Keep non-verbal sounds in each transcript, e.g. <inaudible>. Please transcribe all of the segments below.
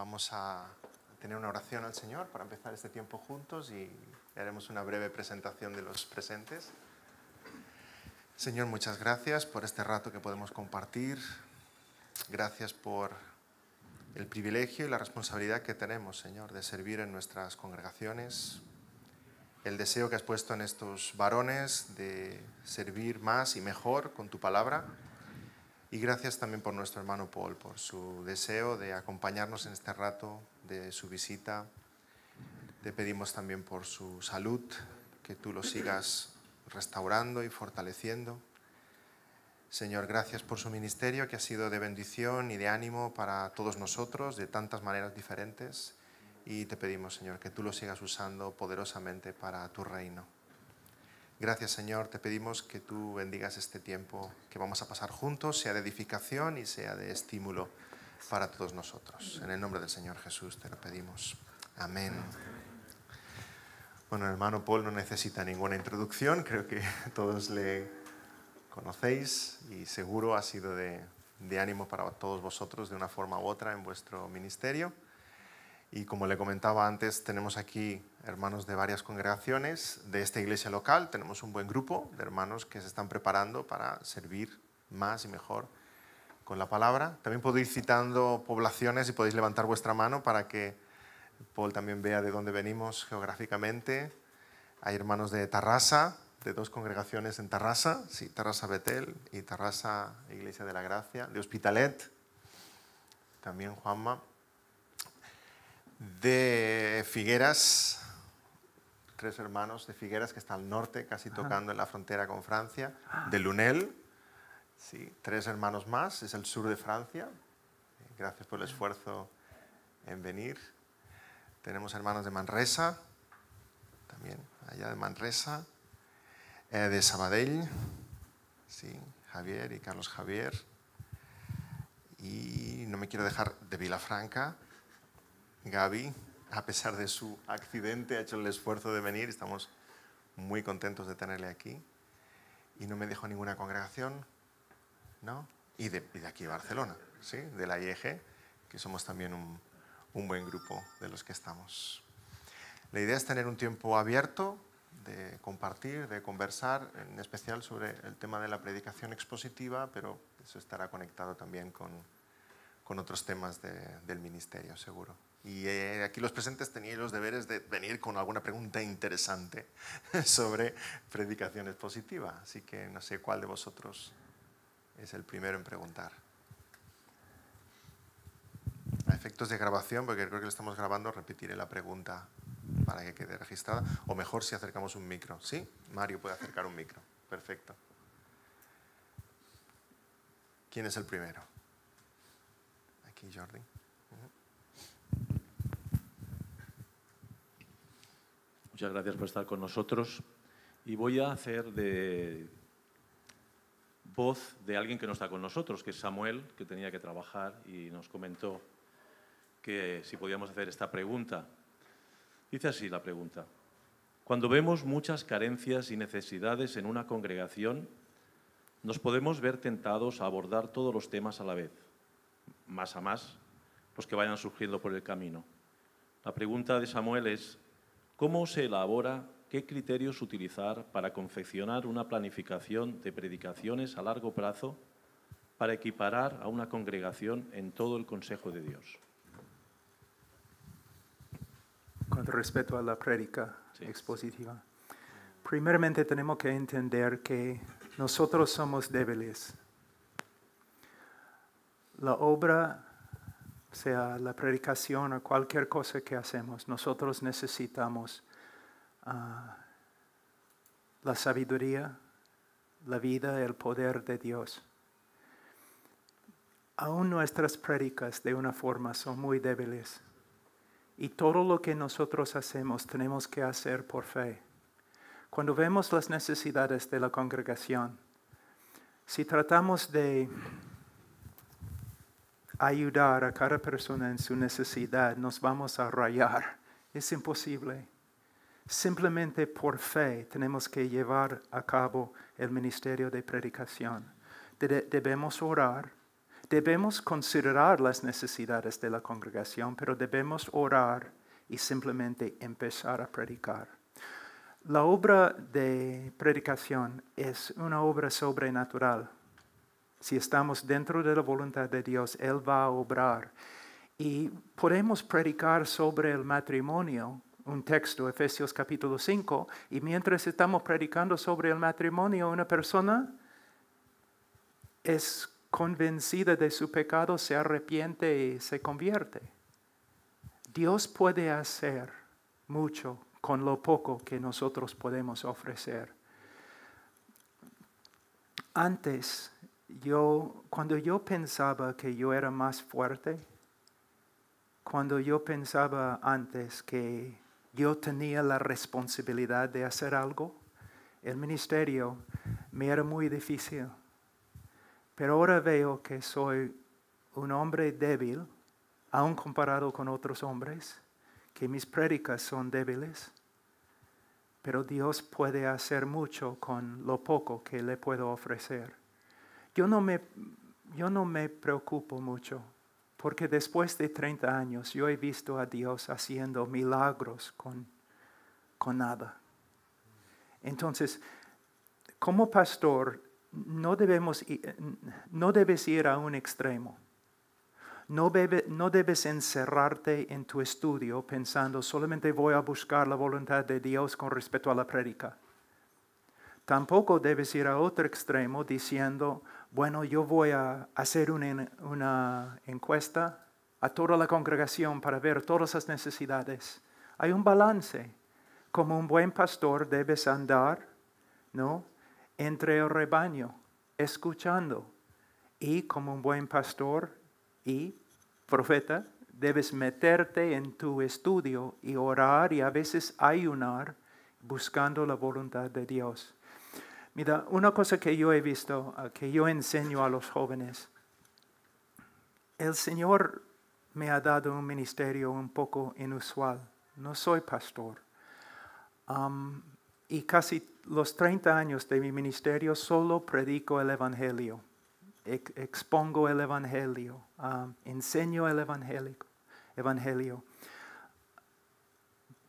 Vamos a tener una oración al Señor para empezar este tiempo juntos y haremos una breve presentación de los presentes. Señor, muchas gracias por este rato que podemos compartir. Gracias por el privilegio y la responsabilidad que tenemos, Señor, de servir en nuestras congregaciones. El deseo que has puesto en estos varones de servir más y mejor con tu palabra y gracias también por nuestro hermano Paul, por su deseo de acompañarnos en este rato, de su visita. Te pedimos también por su salud, que tú lo sigas restaurando y fortaleciendo. Señor, gracias por su ministerio, que ha sido de bendición y de ánimo para todos nosotros de tantas maneras diferentes. Y te pedimos, Señor, que tú lo sigas usando poderosamente para tu reino. Gracias Señor, te pedimos que tú bendigas este tiempo que vamos a pasar juntos, sea de edificación y sea de estímulo para todos nosotros. En el nombre del Señor Jesús te lo pedimos. Amén. Bueno, hermano Paul no necesita ninguna introducción, creo que <laughs> todos le conocéis y seguro ha sido de, de ánimo para todos vosotros de una forma u otra en vuestro ministerio. Y como le comentaba antes, tenemos aquí hermanos de varias congregaciones de esta iglesia local. Tenemos un buen grupo de hermanos que se están preparando para servir más y mejor con la palabra. También podéis ir citando poblaciones y podéis levantar vuestra mano para que Paul también vea de dónde venimos geográficamente. Hay hermanos de Tarrasa, de dos congregaciones en Tarrasa, sí, Tarrasa Betel y Tarrasa Iglesia de la Gracia, de Hospitalet, también Juanma, de Figueras, tres hermanos de Figueras, que está al norte, casi tocando en la frontera con Francia, ah. de Lunel, sí, tres hermanos más, es el sur de Francia. Gracias por el esfuerzo en venir. Tenemos hermanos de Manresa, también allá de Manresa, eh, de Sabadell, sí, Javier y Carlos Javier. Y no me quiero dejar de Vilafranca, Gaby, a pesar de su accidente, ha hecho el esfuerzo de venir. Estamos muy contentos de tenerle aquí. Y no me dejó ninguna congregación, ¿no? Y de, de aquí Barcelona, ¿sí? De la IEG, que somos también un, buen grupo de los que estamos. La idea es tener un tiempo abierto de compartir, de conversar, en especial sobre el tema de la predicación expositiva, pero eso estará conectado también con, otros temas del ministerio, seguro. Y eh, aquí los presentes tenían los deberes de venir con alguna pregunta interesante <laughs> sobre predicaciones positivas. Así que no sé cuál de vosotros es el primero en preguntar. A efectos de grabación, porque creo que lo estamos grabando, repetiré la pregunta para que quede registrada. O mejor si acercamos un micro. ¿Sí? Mario puede acercar un micro. Perfecto. ¿Quién es el primero? Aquí, Jordi. Muchas gracias por estar con nosotros. Y voy a hacer de voz de alguien que no está con nosotros, que es Samuel, que tenía que trabajar y nos comentó que si podíamos hacer esta pregunta. Dice así la pregunta. Cuando vemos muchas carencias y necesidades en una congregación, nos podemos ver tentados a abordar todos los temas a la vez, más a más, los que vayan surgiendo por el camino. La pregunta de Samuel es, ¿Cómo se elabora? ¿Qué criterios utilizar para confeccionar una planificación de predicaciones a largo plazo para equiparar a una congregación en todo el Consejo de Dios? Con respecto a la prédica expositiva, primeramente tenemos que entender que nosotros somos débiles. La obra sea la predicación o cualquier cosa que hacemos, nosotros necesitamos ah, la sabiduría, la vida, el poder de Dios. Aún nuestras prédicas de una forma son muy débiles y todo lo que nosotros hacemos tenemos que hacer por fe. Cuando vemos las necesidades de la congregación, si tratamos de ayudar a cada persona en su necesidad, nos vamos a rayar. Es imposible. Simplemente por fe tenemos que llevar a cabo el ministerio de predicación. debemos orar, debemos considerar las necesidades de la congregación, pero debemos orar y simplemente empezar a predicar. La obra de predicación es una obra sobrenatural si estamos dentro de la voluntad de Dios, Él va a obrar. Y podemos predicar sobre el matrimonio, un texto, Efesios capítulo 5, y mientras estamos predicando sobre el matrimonio, una persona es convencida de su pecado, se arrepiente y se convierte. Dios puede hacer mucho con lo poco que nosotros podemos ofrecer. Antes yo, cuando yo pensaba que yo era más fuerte, cuando yo pensaba antes que yo tenía la responsabilidad de hacer algo, el ministerio me era muy difícil. Pero ahora veo que soy un hombre débil, aún comparado con otros hombres, que mis prédicas son débiles, pero Dios puede hacer mucho con lo poco que le puedo ofrecer yo no me, yo no me preocupo mucho, porque después de 30 años yo he visto a Dios haciendo milagros con, con nada. Entonces, como pastor, no, debemos, no debes ir a un extremo. No, no, debes encerrarte en tu estudio pensando solamente voy a buscar la voluntad de Dios con respecto a la prédica. Tampoco debes ir a otro extremo diciendo bueno, yo voy a hacer una, encuesta a toda la congregación para ver todas las necesidades. Hay un balance. Como un buen pastor debes andar, ¿no? Entre el rebaño, escuchando. Y como un buen pastor y profeta, debes meterte en tu estudio y orar y a veces ayunar buscando la voluntad de Dios. Mira, una cosa que yo he visto, ah, que yo enseño a los jóvenes, el Señor me ha dado un ministerio un poco inusual. No soy pastor. y casi los 30 años de mi ministerio solo predico el Evangelio, expongo el Evangelio, enseño el evangélico, Evangelio.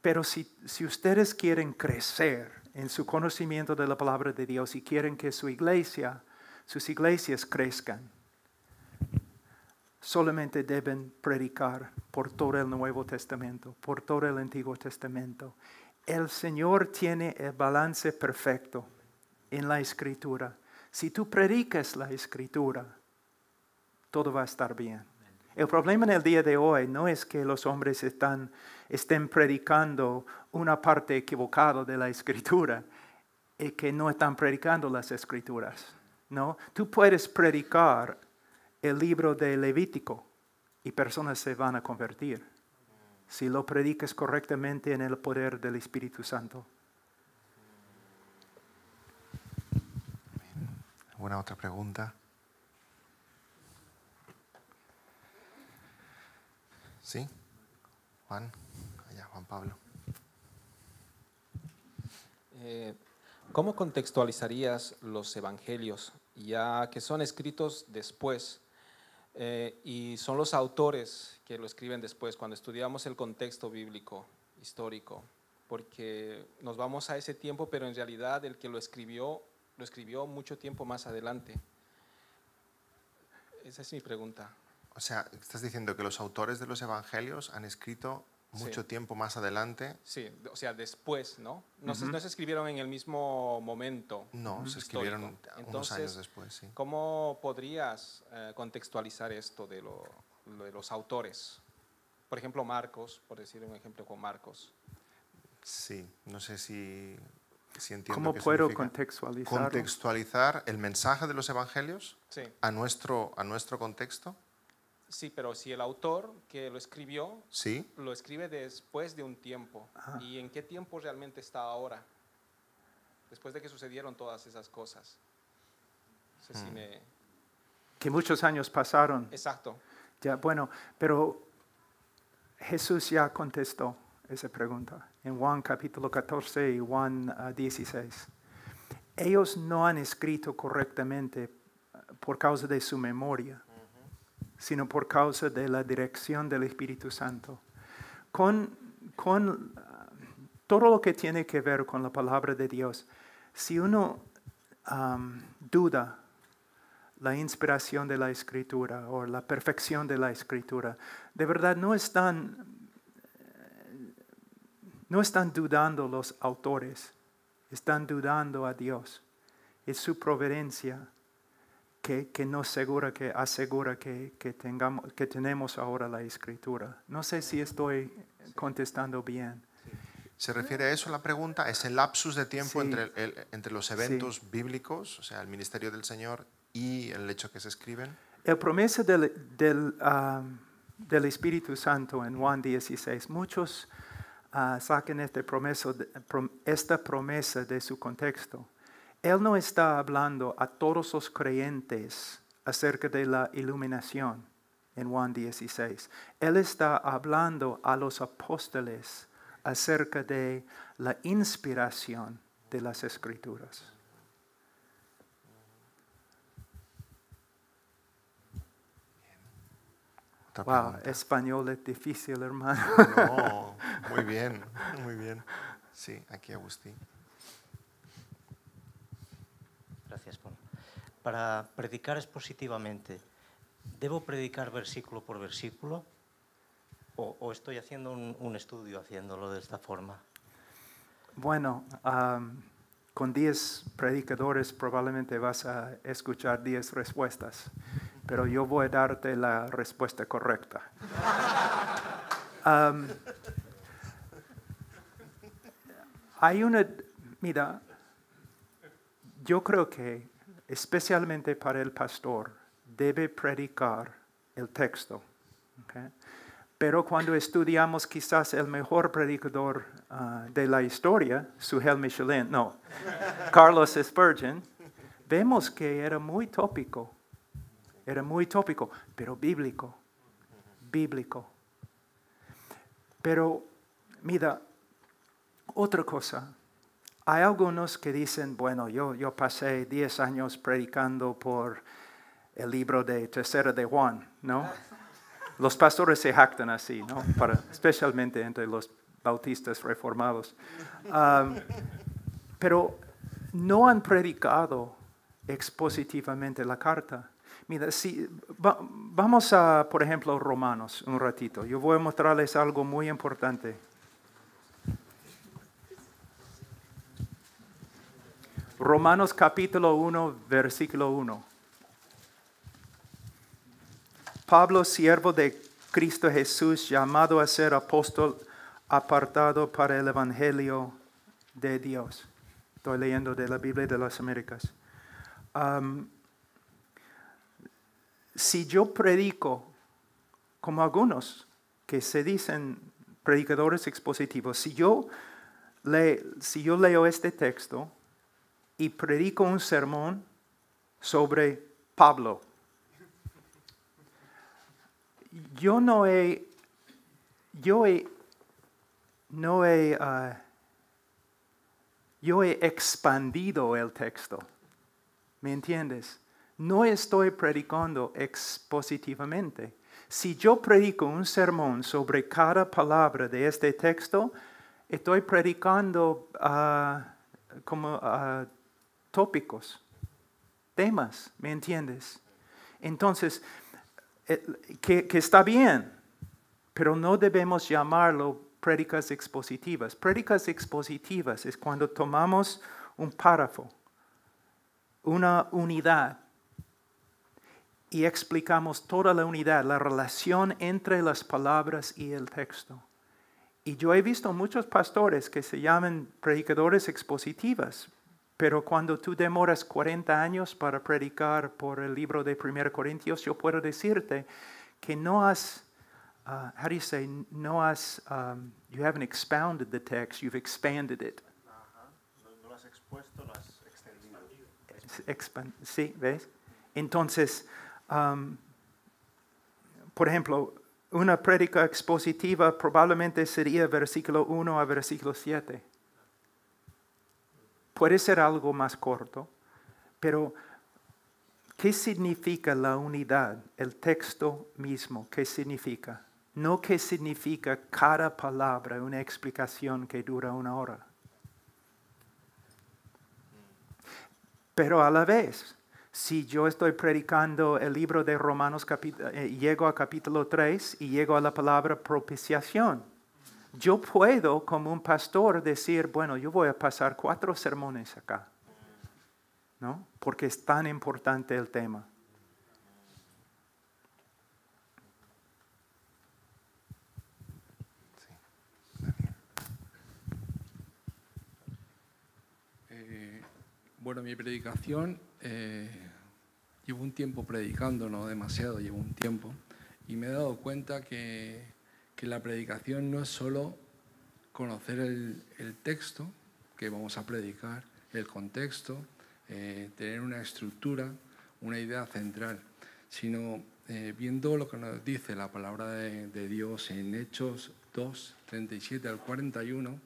Pero si ustedes quieren crecer, en su conocimiento de la palabra de Dios y quieren que su iglesia, sus iglesias crezcan. Solamente deben predicar por todo el Nuevo Testamento, por todo el Antiguo Testamento. El Señor tiene el balance perfecto en la escritura. Si tú predicas la escritura, todo va a estar bien. El problema en el día de hoy no es que los hombres estén predicando una parte equivocada de la escritura, es que no están predicando las escrituras. ¿no? Tú puedes predicar el libro de Levítico y personas se van a convertir si lo predicas correctamente en el poder del Espíritu Santo. ¿Alguna otra pregunta? ¿Sí? Juan, allá, Juan Pablo. Eh, ¿Cómo contextualizarías los evangelios, ya que son escritos después eh, y son los autores que lo escriben después, cuando estudiamos el contexto bíblico, histórico? Porque nos vamos a ese tiempo, pero en realidad el que lo escribió, lo escribió mucho tiempo más adelante. Esa es mi pregunta o sea, estás diciendo que los autores de los evangelios han escrito mucho tiempo más adelante. Sí, o sea, después, ¿no? No, se, escribieron en el mismo momento. No, se escribieron unos años después, sí. ¿Cómo podrías eh, contextualizar esto de, los autores? Por ejemplo, Marcos, por decir un ejemplo con Marcos. Sí, no sé si, si entiendo. ¿Cómo puedo contextualizar? Contextualizar el mensaje de los evangelios a, nuestro, a nuestro contexto. Sí, pero si el autor que lo escribió, ¿Sí? lo escribe después de un tiempo. ¿Y en qué tiempo realmente está ahora? Después de que sucedieron todas esas cosas. sé si mm. me... Que muchos años pasaron. Exacto. Ya, bueno, pero Jesús ya contestó esa pregunta en Juan capítulo 14 y Juan 16. Ah, Ellos no han escrito correctamente por causa de su memoria sino por causa de la dirección del Espíritu Santo. Con, todo lo que tiene que ver con la palabra de Dios, si uno duda la inspiración de la escritura o la perfección de la escritura, de verdad no están, no están dudando los autores, están dudando a Dios, es su providencia que, nos asegura que, asegura que, que, tengamos, que tenemos ahora la escritura. No sé si estoy contestando bien. ¿Se refiere a eso la pregunta? ¿Es el lapsus de tiempo entre, el, entre los eventos bíblicos, o sea, el ministerio del Señor y el hecho que se escriben? El promesa del, del, ah, del Espíritu Santo en Juan 16. Muchos ah, saquen este promeso, esta promesa de su contexto. Él no está hablando a todos los creyentes acerca de la iluminación en Juan 16. Él está hablando a los apóstoles acerca de la inspiración de las escrituras. Wow, español es difícil, hermano. muy bien, muy bien. <laughs> Sí, aquí Agustín. Gracias, Para predicar expositivamente, ¿debo predicar versículo por versículo? ¿O, estoy haciendo un, estudio haciéndolo de esta forma? Bueno, con 10 predicadores probablemente vas a escuchar 10 respuestas, pero yo voy a darte la respuesta correcta. hay una, mira, yo creo que especialmente para el pastor debe predicar el texto. Pero cuando estudiamos quizás el mejor predicador ah, de la historia, Suhel Michelin, no, <laughs> Carlos Spurgeon, vemos que era muy tópico, era muy tópico, pero bíblico, bíblico. Pero mira, otra cosa, hay algunos que dicen, bueno, yo, yo pasé 10 años predicando por el libro de Tercera de Juan, ¿no? Los pastores se jactan así, ¿no? especialmente entre los bautistas reformados. pero no han predicado expositivamente la carta. Mira, si vamos a, por ejemplo, Romanos un ratito. Yo voy a mostrarles algo muy importante Romanos capítulo 1, versículo 1. Pablo, siervo de Cristo Jesús, llamado a ser apóstol, apartado para el Evangelio de Dios. Estoy leyendo de la Biblia de las Américas. si yo predico, como algunos que se dicen predicadores expositivos, si yo, si yo leo este texto, y predico un sermón sobre Pablo. Yo no he, yo no he, uh, yo he expandido el texto. ¿Me entiendes? No estoy predicando expositivamente. Si yo predico un sermón sobre cada palabra de este texto, estoy predicando uh, como... Uh, tópicos, temas, ¿me entiendes? Entonces, eh, que, está bien, pero no debemos llamarlo prédicas expositivas. Prédicas expositivas es cuando tomamos un párrafo, una unidad, y explicamos toda la unidad, la relación entre las palabras y el texto. Y yo he visto muchos pastores que se llaman predicadores expositivas, pero cuando tú demoras 40 años para predicar por el libro de 1 Corintios, yo puedo decirte que no has, ¿cómo uh, how do you say, no has, um, you haven't expounded the text, you've expanded it. No, no has expuesto, lo has extendido. sí, ¿ves? Entonces, um, por ejemplo, una prédica expositiva probablemente sería versículo 1 a versículo 7 Puede ser algo más corto, pero ¿qué significa la unidad? El texto mismo, ¿qué significa? No qué significa cada palabra, una explicación que dura una hora. Pero a la vez, si yo estoy predicando el libro de Romanos, eh, llego a capítulo 3 y llego a la palabra propiciación, yo puedo como un pastor decir, bueno, yo voy a pasar cuatro sermones acá, ¿no? Porque es tan importante el tema. Eh, bueno, mi predicación, eh, llevo un tiempo predicando, no demasiado, llevo un tiempo, y me he dado cuenta que que la predicación no es solo conocer el, texto que vamos a predicar, el contexto, eh, tener una estructura, una idea central, sino eh, viendo lo que nos dice la palabra de, Dios en Hechos 2, 37 al 41,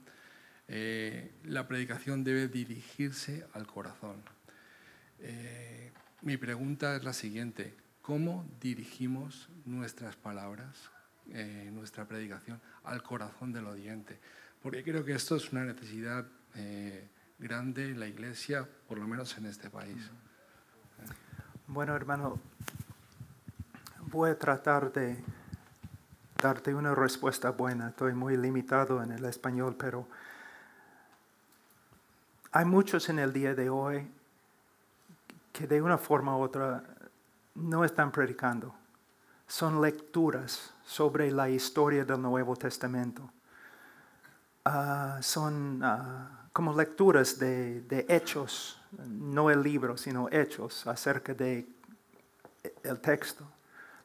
eh, la predicación debe dirigirse al corazón. mi pregunta es la siguiente, ¿cómo dirigimos nuestras palabras? Eh, nuestra predicación al corazón del oyente, porque creo que esto es una necesidad eh, grande en la Iglesia, por lo menos en este país. Bueno, hermano, voy a tratar de darte una respuesta buena. Estoy muy limitado en el español, pero hay muchos en el día de hoy que de una forma u otra no están predicando son lecturas sobre la historia del Nuevo Testamento. Ah, son ah, como lecturas de, hechos, no el libro, sino hechos acerca del texto.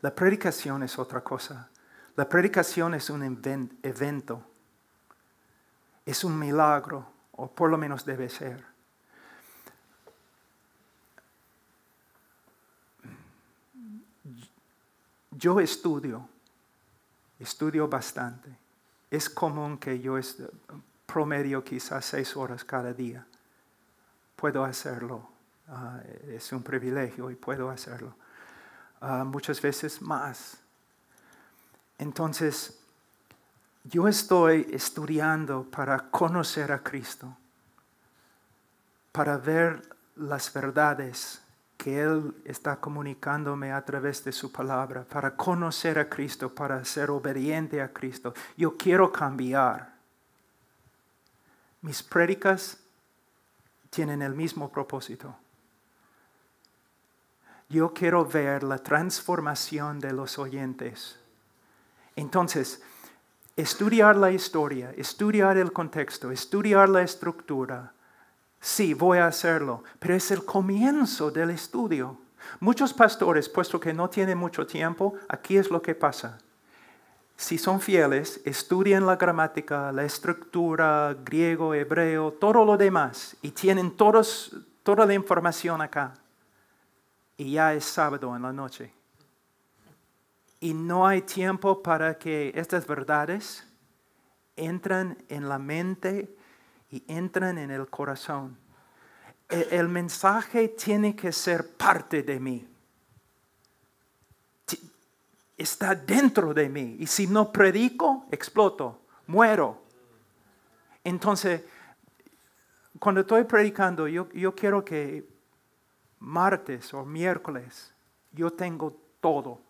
La predicación es otra cosa. La predicación es un evento, es un milagro, o por lo menos debe ser. Yo estudio, estudio bastante. Es común que yo promedio quizás seis horas cada día. Puedo hacerlo. Ah, es un privilegio y puedo hacerlo. Ah, muchas veces más. Entonces, yo estoy estudiando para conocer a Cristo, para ver las verdades que Él está comunicándome a través de su palabra, para conocer a Cristo, para ser obediente a Cristo. Yo quiero cambiar. Mis prédicas tienen el mismo propósito. Yo quiero ver la transformación de los oyentes. Entonces, estudiar la historia, estudiar el contexto, estudiar la estructura, Sí, voy a hacerlo, pero es el comienzo del estudio. Muchos pastores, puesto que no tienen mucho tiempo, aquí es lo que pasa. Si son fieles, estudian la gramática, la estructura, griego, hebreo, todo lo demás, y tienen todos, toda la información acá. Y ya es sábado en la noche. Y no hay tiempo para que estas verdades entren en la mente y entran en el corazón. E, el, mensaje tiene que ser parte de mí. Está dentro de mí. Y si no predico, exploto, muero. Entonces, cuando estoy predicando, yo, yo quiero que martes o miércoles yo tengo todo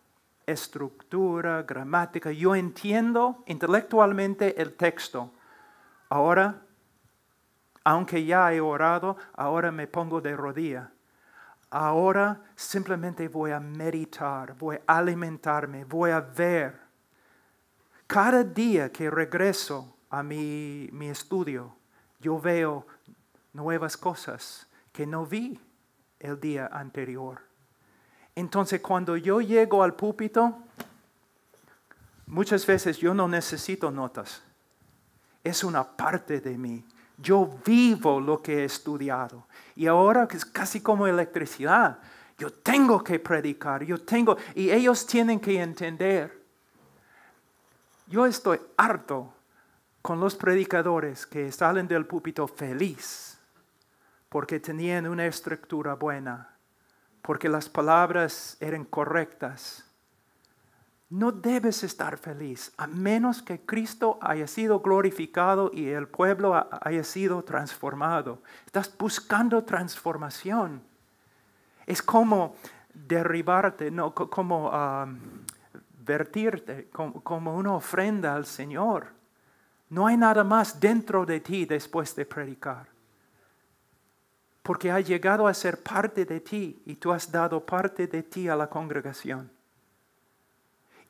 estructura, gramática. Yo entiendo intelectualmente el texto. Ahora aunque ya he orado, ahora me pongo de rodilla. Ahora simplemente voy a meditar, voy a alimentarme, voy a ver. Cada día que regreso a mi, estudio, yo veo nuevas cosas que no vi el día anterior. Entonces cuando yo llego al púlpito, muchas veces yo no necesito notas. Es una parte de mí. Yo vivo lo que he estudiado. Y ahora que es casi como electricidad. Yo tengo que predicar, yo tengo, y ellos tienen que entender. Yo estoy harto con los predicadores que salen del púlpito feliz porque tenían una estructura buena, porque las palabras eran correctas, no debes estar feliz a menos que Cristo haya sido glorificado y el pueblo haya sido transformado. Estás buscando transformación. Es como derribarte, no, como um, vertirte, como, como una ofrenda al Señor. No hay nada más dentro de ti después de predicar. Porque ha llegado a ser parte de ti y tú has dado parte de ti a la congregación.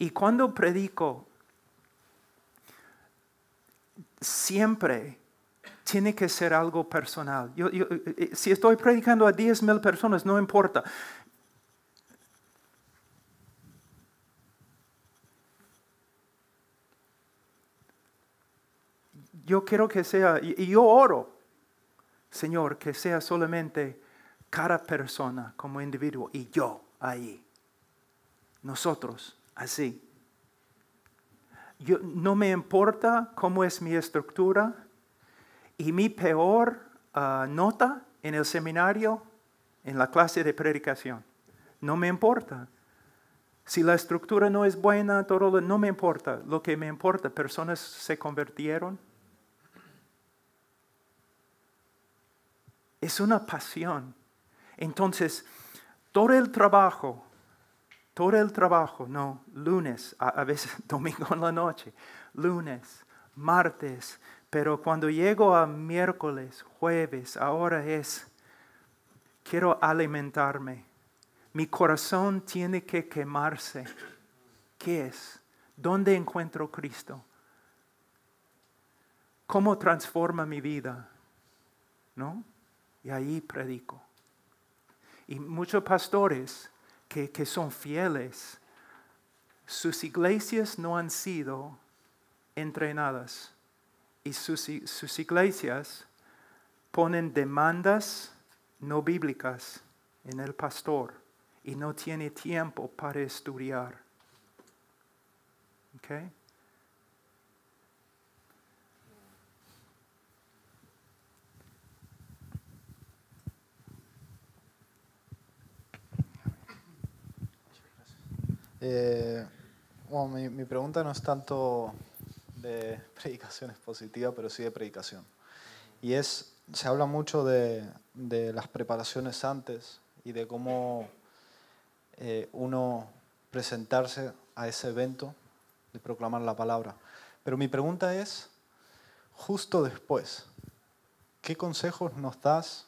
Y cuando predico, siempre tiene que ser algo personal. Yo, eh, eh, si estoy predicando a 10 mil personas, no importa. Yo quiero que sea, y yo oro, Señor, que sea solamente cada persona como individuo y yo ahí, nosotros así. no me importa cómo es mi estructura y mi peor ah, nota en el seminario, en la clase de predicación. No me importa. Si la estructura no es buena, todo lo, no me importa. Lo que me importa, personas se convirtieron. Es una pasión. Entonces, todo el trabajo todo el trabajo, no, lunes, a, veces <laughs> domingo en la noche, lunes, martes, pero cuando llego a miércoles, jueves, ahora es, quiero alimentarme. Mi corazón tiene que quemarse. ¿Qué es? ¿Dónde encuentro Cristo? ¿Cómo transforma mi vida? ¿No? Y ahí predico. Y muchos pastores que, son fieles, sus iglesias no han sido entrenadas y sus, iglesias ponen demandas no bíblicas en el pastor y no tiene tiempo para estudiar. ¿Okay? Eh, mi, pregunta no es tanto de <laughs> predicación expositiva, pero sí de predicación. Y es, se habla mucho de, las preparaciones antes y de cómo eh, uno presentarse a ese evento de proclamar la palabra. Pero mi pregunta es, justo después, ¿qué consejos nos das,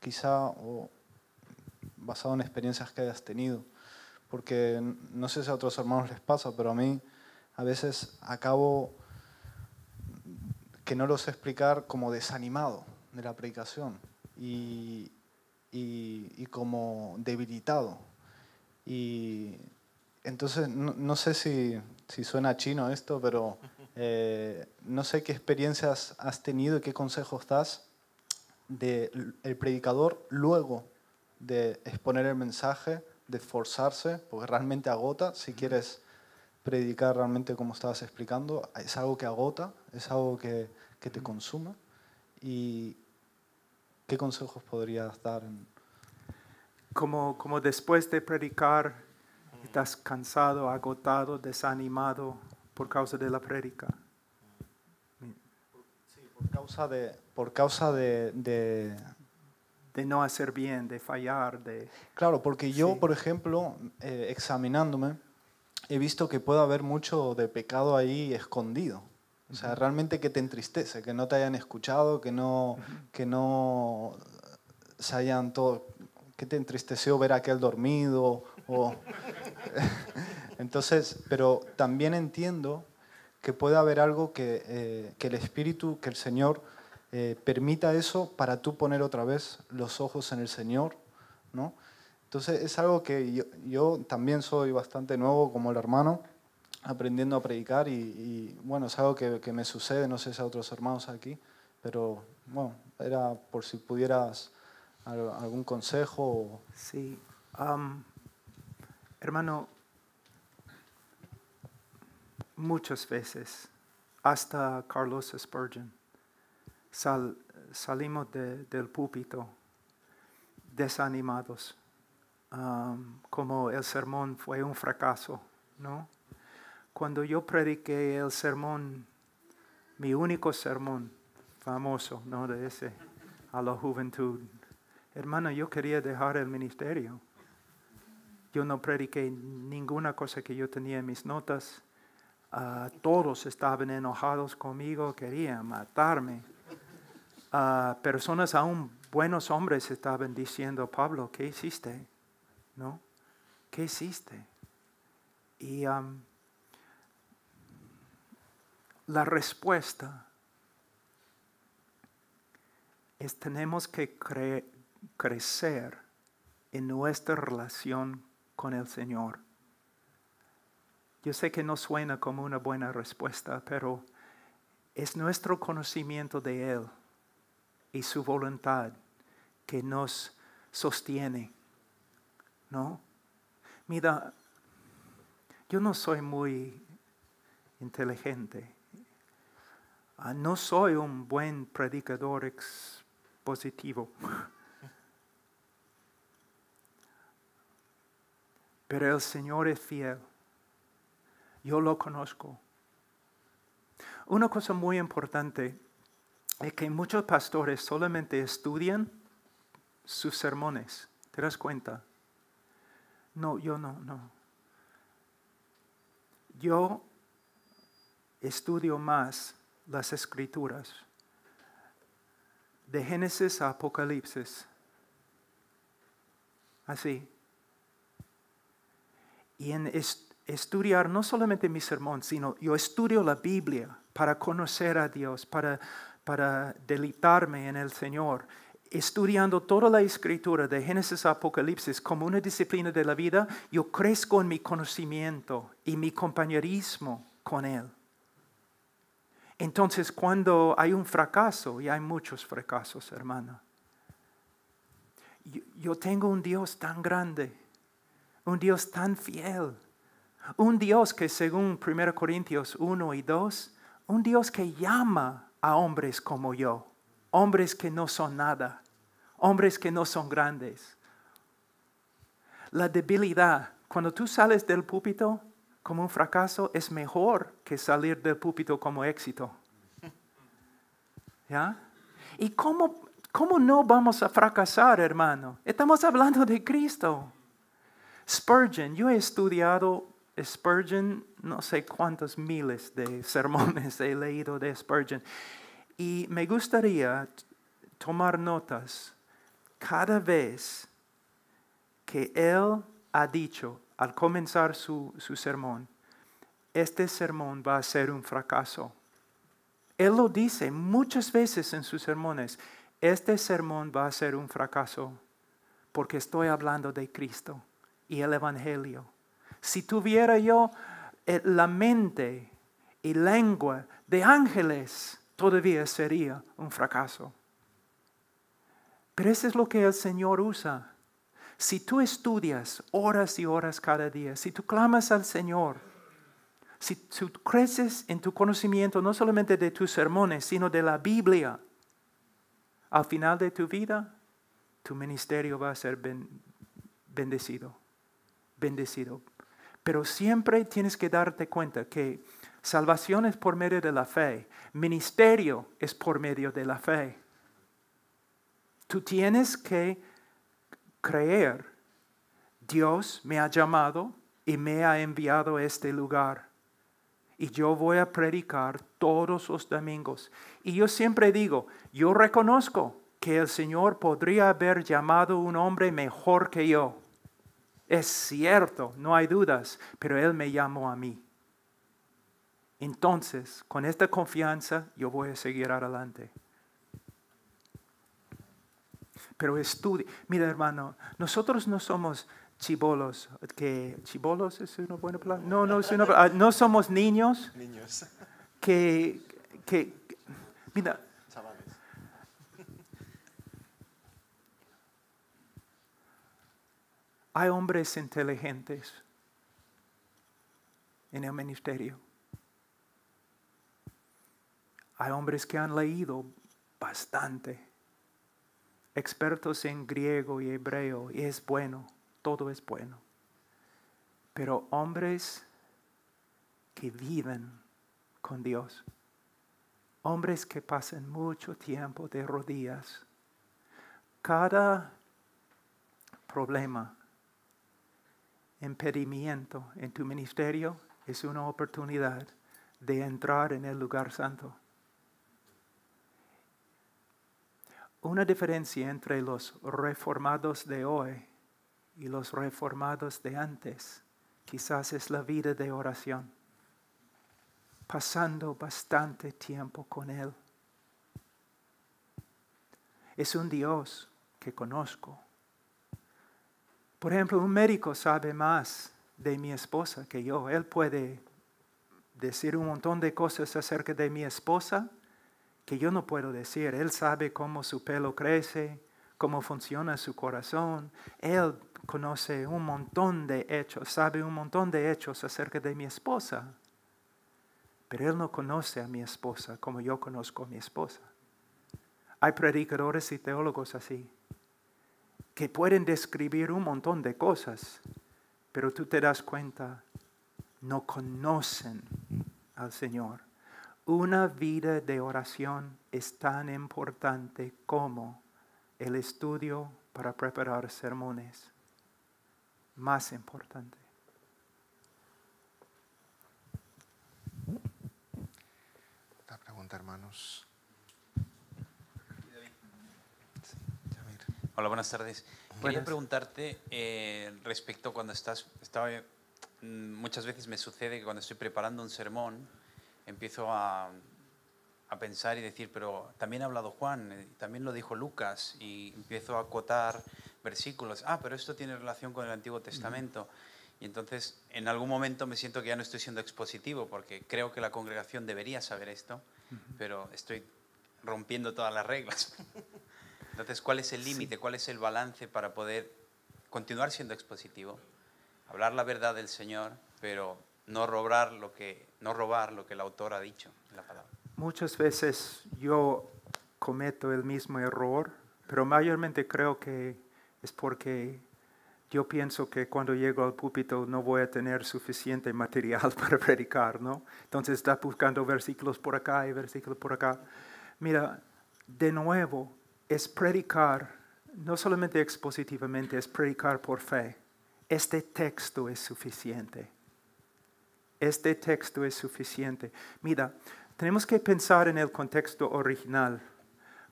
quizá basado en experiencias que hayas tenido? porque no sé si a otros hermanos les pasa, pero a mí a veces acabo que no los sé explicar como desanimado de la predicación y, y, como debilitado. Y entonces no, sé si, si, suena chino esto, pero eh, no sé qué experiencias has tenido y qué consejos das del predicador luego de exponer el mensaje de esforzarse, porque realmente agota, si quieres predicar realmente como estabas explicando, es algo que agota, es algo que, te consume. ¿Y qué consejos podrías dar? Como, como después de predicar, estás cansado, agotado, desanimado por causa de la prédica. Sí, por causa de, por causa de de no hacer bien, de fallar, de... Claro, porque yo, por ejemplo, eh, examinándome, he visto que puede haber mucho de pecado ahí escondido. O sea, realmente que te entristece, que no te hayan escuchado, que no, que no se hayan todo... que te entristeció ver a aquel dormido o... <laughs> Entonces, pero también entiendo que puede haber algo que eh, el Espíritu, que el Señor eh, permita eso para tú poner otra vez los ojos en el Señor, ¿no? Entonces es algo que yo, también soy bastante nuevo como el hermano, aprendiendo a predicar y, bueno, es algo que, me sucede, no sé si a otros hermanos aquí, pero bueno, era por si pudieras algún consejo. Sí, hermano, muchas veces, hasta Carlos Spurgeon, salimos del púlpito desanimados, um, como el sermón fue un fracaso, ¿no? Cuando yo prediqué el sermón, mi único sermón famoso, ¿no? De ese, a la juventud, hermano, yo quería dejar el ministerio. Yo no prediqué ninguna cosa que yo tenía en mis notas. Ah, todos estaban enojados conmigo, querían matarme a personas, aún buenos hombres, estaban diciendo, Pablo, ¿qué hiciste? ¿No? ¿Qué hiciste? Y um, la respuesta es tenemos que crecer en nuestra relación con el Señor. Yo sé que no suena como una buena respuesta, pero es nuestro conocimiento de Él y su voluntad que nos sostiene. ¿No? Mira, yo no soy muy inteligente. Ah, no soy un buen predicador expositivo. <laughs> Pero el Señor es fiel. Yo lo conozco. Una cosa muy importante es que muchos pastores solamente estudian sus sermones. ¿Te das cuenta? No, yo no, no. Yo estudio más las escrituras, de Génesis a Apocalipsis. Así. Y en estudiar no solamente mi sermón, sino yo estudio la Biblia para conocer a Dios, para para delitarme en el Señor, estudiando toda la escritura de Génesis a Apocalipsis como una disciplina de la vida, yo crezco en mi conocimiento y mi compañerismo con Él. Entonces, cuando hay un fracaso, y hay muchos fracasos, hermana, yo tengo un Dios tan grande, un Dios tan fiel, un Dios que según 1 Corintios 1 y 2, un Dios que llama a hombres como yo, hombres que no son nada, hombres que no son grandes. La debilidad, cuando tú sales del púlpito como un fracaso, es mejor que salir del púlpito como éxito. ¿Ya? ¿Y cómo, cómo no vamos a fracasar, hermano? Estamos hablando de Cristo. Spurgeon, yo he estudiado Spurgeon, no sé cuántos miles de <laughs> sermones he leído de Spurgeon. Y me gustaría tomar notas cada vez que él ha dicho al comenzar su, su sermón, este sermón va a ser un fracaso. Él lo dice muchas veces en sus sermones, este sermón va a ser un fracaso porque estoy hablando de Cristo y el Evangelio si tuviera yo eh, la mente y lengua de ángeles, todavía sería un fracaso. Pero eso es lo que el Señor usa. Si tú estudias horas y horas cada día, si tú clamas al Señor, si tú creces en tu conocimiento no solamente de tus sermones, sino de la Biblia, al final de tu vida, tu ministerio va a ser bendecido, bendecido pero siempre tienes que darte cuenta que salvación es por medio de la fe, ministerio es por medio de la fe. Tú tienes que creer, Dios me ha llamado y me ha enviado a este lugar. Y yo voy a predicar todos los domingos. Y yo siempre digo, yo reconozco que el Señor podría haber llamado un hombre mejor que yo. Es cierto, no hay dudas, pero Él me llamó a mí. Entonces, con esta confianza, yo voy a seguir adelante. Pero estudio, Mira, hermano, nosotros no somos chibolos. Que, ¿Chibolos es una buena palabra? No, no es una ah, No somos niños. Niños. Que, que, mira, Hay hombres inteligentes en el ministerio. Hay hombres que han leído bastante, expertos en griego y hebreo, y es bueno, todo es bueno. Pero hombres que viven con Dios, hombres que pasan mucho tiempo de rodillas, cada problema impedimento en tu ministerio es una oportunidad de entrar en el lugar santo. Una diferencia entre los reformados de hoy y los reformados de antes quizás es la vida de oración, pasando bastante tiempo con Él. Es un Dios que conozco por ejemplo, un médico sabe más de mi esposa que yo. Él puede decir un montón de cosas acerca de mi esposa que yo no puedo decir. Él sabe cómo su pelo crece, cómo funciona su corazón. Él conoce un montón de hechos, sabe un montón de hechos acerca de mi esposa. Pero él no conoce a mi esposa como yo conozco a mi esposa. Hay predicadores y teólogos así que pueden describir un montón de cosas, pero tú te das cuenta, no conocen al Señor. Una vida de oración es tan importante como el estudio para preparar sermones. Más importante. pregunta, hermanos. Hola, buenas tardes. Quería preguntarte eh, respecto cuando estás, estaba, mm, muchas veces me sucede que cuando estoy preparando un sermón empiezo a, pensar y decir, pero también ha hablado Juan, eh, también lo dijo Lucas, y empiezo a acotar versículos. Ah, pero esto tiene relación con el Antiguo Testamento. Y entonces, en algún momento me siento que ya no estoy siendo expositivo, porque creo que la congregación debería saber esto, pero estoy rompiendo todas las reglas. <laughs> Entonces, ¿cuál es el límite? ¿Cuál es el balance para poder continuar siendo expositivo? Hablar la verdad del Señor, pero no robar lo que, no robar lo que el autor ha dicho en la palabra. Muchas veces yo cometo el mismo error, pero mayormente creo que es porque yo pienso que cuando llego al púlpito no voy a tener suficiente material <laughs> para predicar, ¿no? Entonces está buscando versículos por acá y versículos por acá. Mira, de nuevo, es predicar, no solamente expositivamente, es predicar por fe. Este texto es suficiente. Este texto es suficiente. Mira, tenemos que pensar en el contexto original.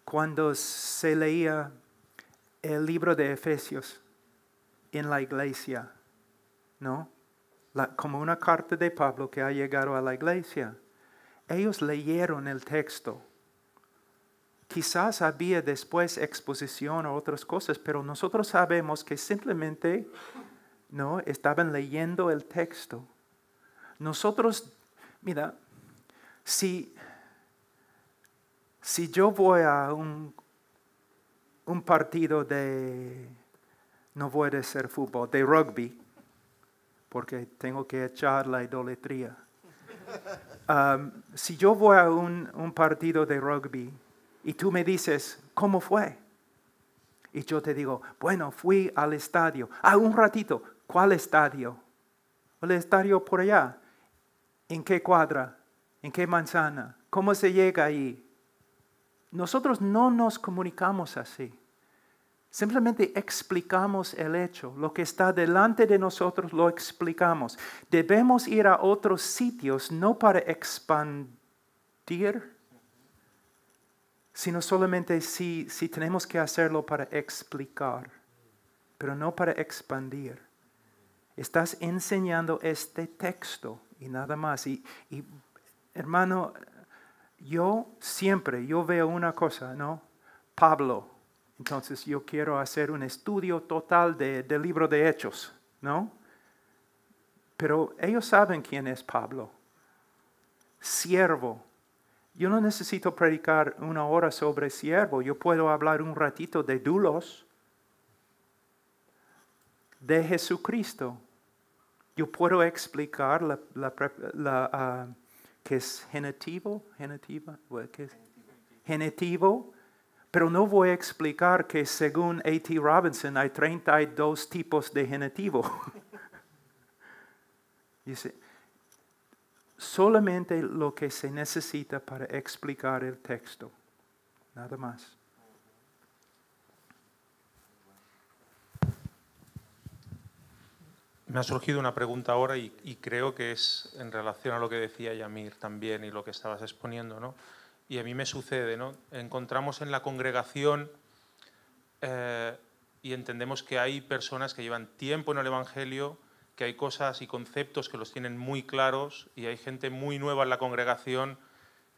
Cuando se leía el libro de Efesios en la iglesia, ¿no? como una carta de Pablo que ha llegado a la iglesia. Ellos leyeron el texto Quizás había después exposición o otras cosas, pero nosotros sabemos que simplemente no estaban leyendo el texto. Nosotros, mira, si, si yo voy a un, un partido de, no puede ser fútbol, de rugby, porque tengo que echar la idolatría. <laughs> Um, si yo voy a un, un partido de rugby, y tú me dices, ¿cómo fue? Y yo te digo, bueno, fui al estadio. Ah, un ratito, ¿cuál estadio? El estadio por allá. ¿En qué cuadra? ¿En qué manzana? ¿Cómo se llega ahí? Nosotros no nos comunicamos así. Simplemente explicamos el hecho, lo que está delante de nosotros lo explicamos. Debemos ir a otros sitios no para expandir sino solamente si, si tenemos que hacerlo para explicar, pero no para expandir. Estás enseñando este texto y nada más. Y, hermano, yo siempre, yo veo una cosa, ¿no? Pablo. Entonces yo quiero hacer un estudio total del libro de Hechos, ¿no? Pero ellos saben quién es Pablo. Siervo yo no necesito predicar una hora sobre siervo, yo puedo hablar un ratito de dulos, de Jesucristo. Yo puedo explicar la, ah, que es genitivo, genitiva, ¿qué es? genitivo, pero no voy a explicar que según A.T. Robinson hay 32 tipos de genitivo. <laughs> Dice, solamente lo que se necesita para explicar el texto, nada más. Me ha surgido una pregunta ahora y, creo que es en relación a lo que decía Yamir también y lo que estabas exponiendo, Y a mí me sucede, ¿no? Encontramos en la congregación eh, y entendemos que hay personas que llevan tiempo en el Evangelio, que hay cosas y conceptos que los tienen muy claros y hay gente muy nueva en la congregación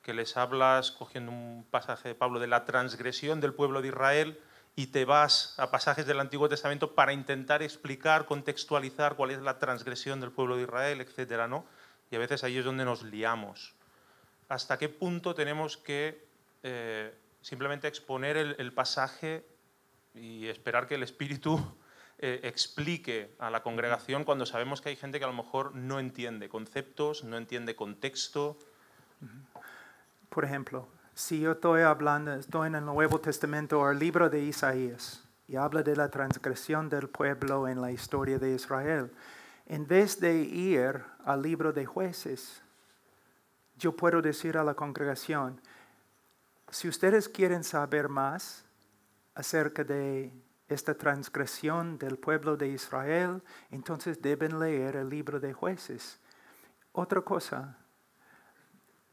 que les hablas, cogiendo un pasaje de Pablo, de la transgresión del pueblo de Israel y te vas a pasajes del Antiguo Testamento para intentar explicar, contextualizar cuál es la transgresión del pueblo de Israel, etc. ¿no? Y a veces ahí es donde nos liamos. ¿Hasta qué punto tenemos que eh, simplemente exponer el pasaje y esperar que el Espíritu eh, explique a la congregación cuando sabemos que hay gente que a lo mejor no entiende conceptos, no entiende contexto. Por ejemplo, si yo estoy hablando, estoy en el Nuevo Testamento o el libro de Isaías y habla de la transgresión del pueblo en la historia de Israel, en vez de ir al libro de jueces, yo puedo decir a la congregación, si ustedes quieren saber más acerca de esta transgresión del pueblo de Israel, entonces deben leer el libro de jueces. Otra cosa,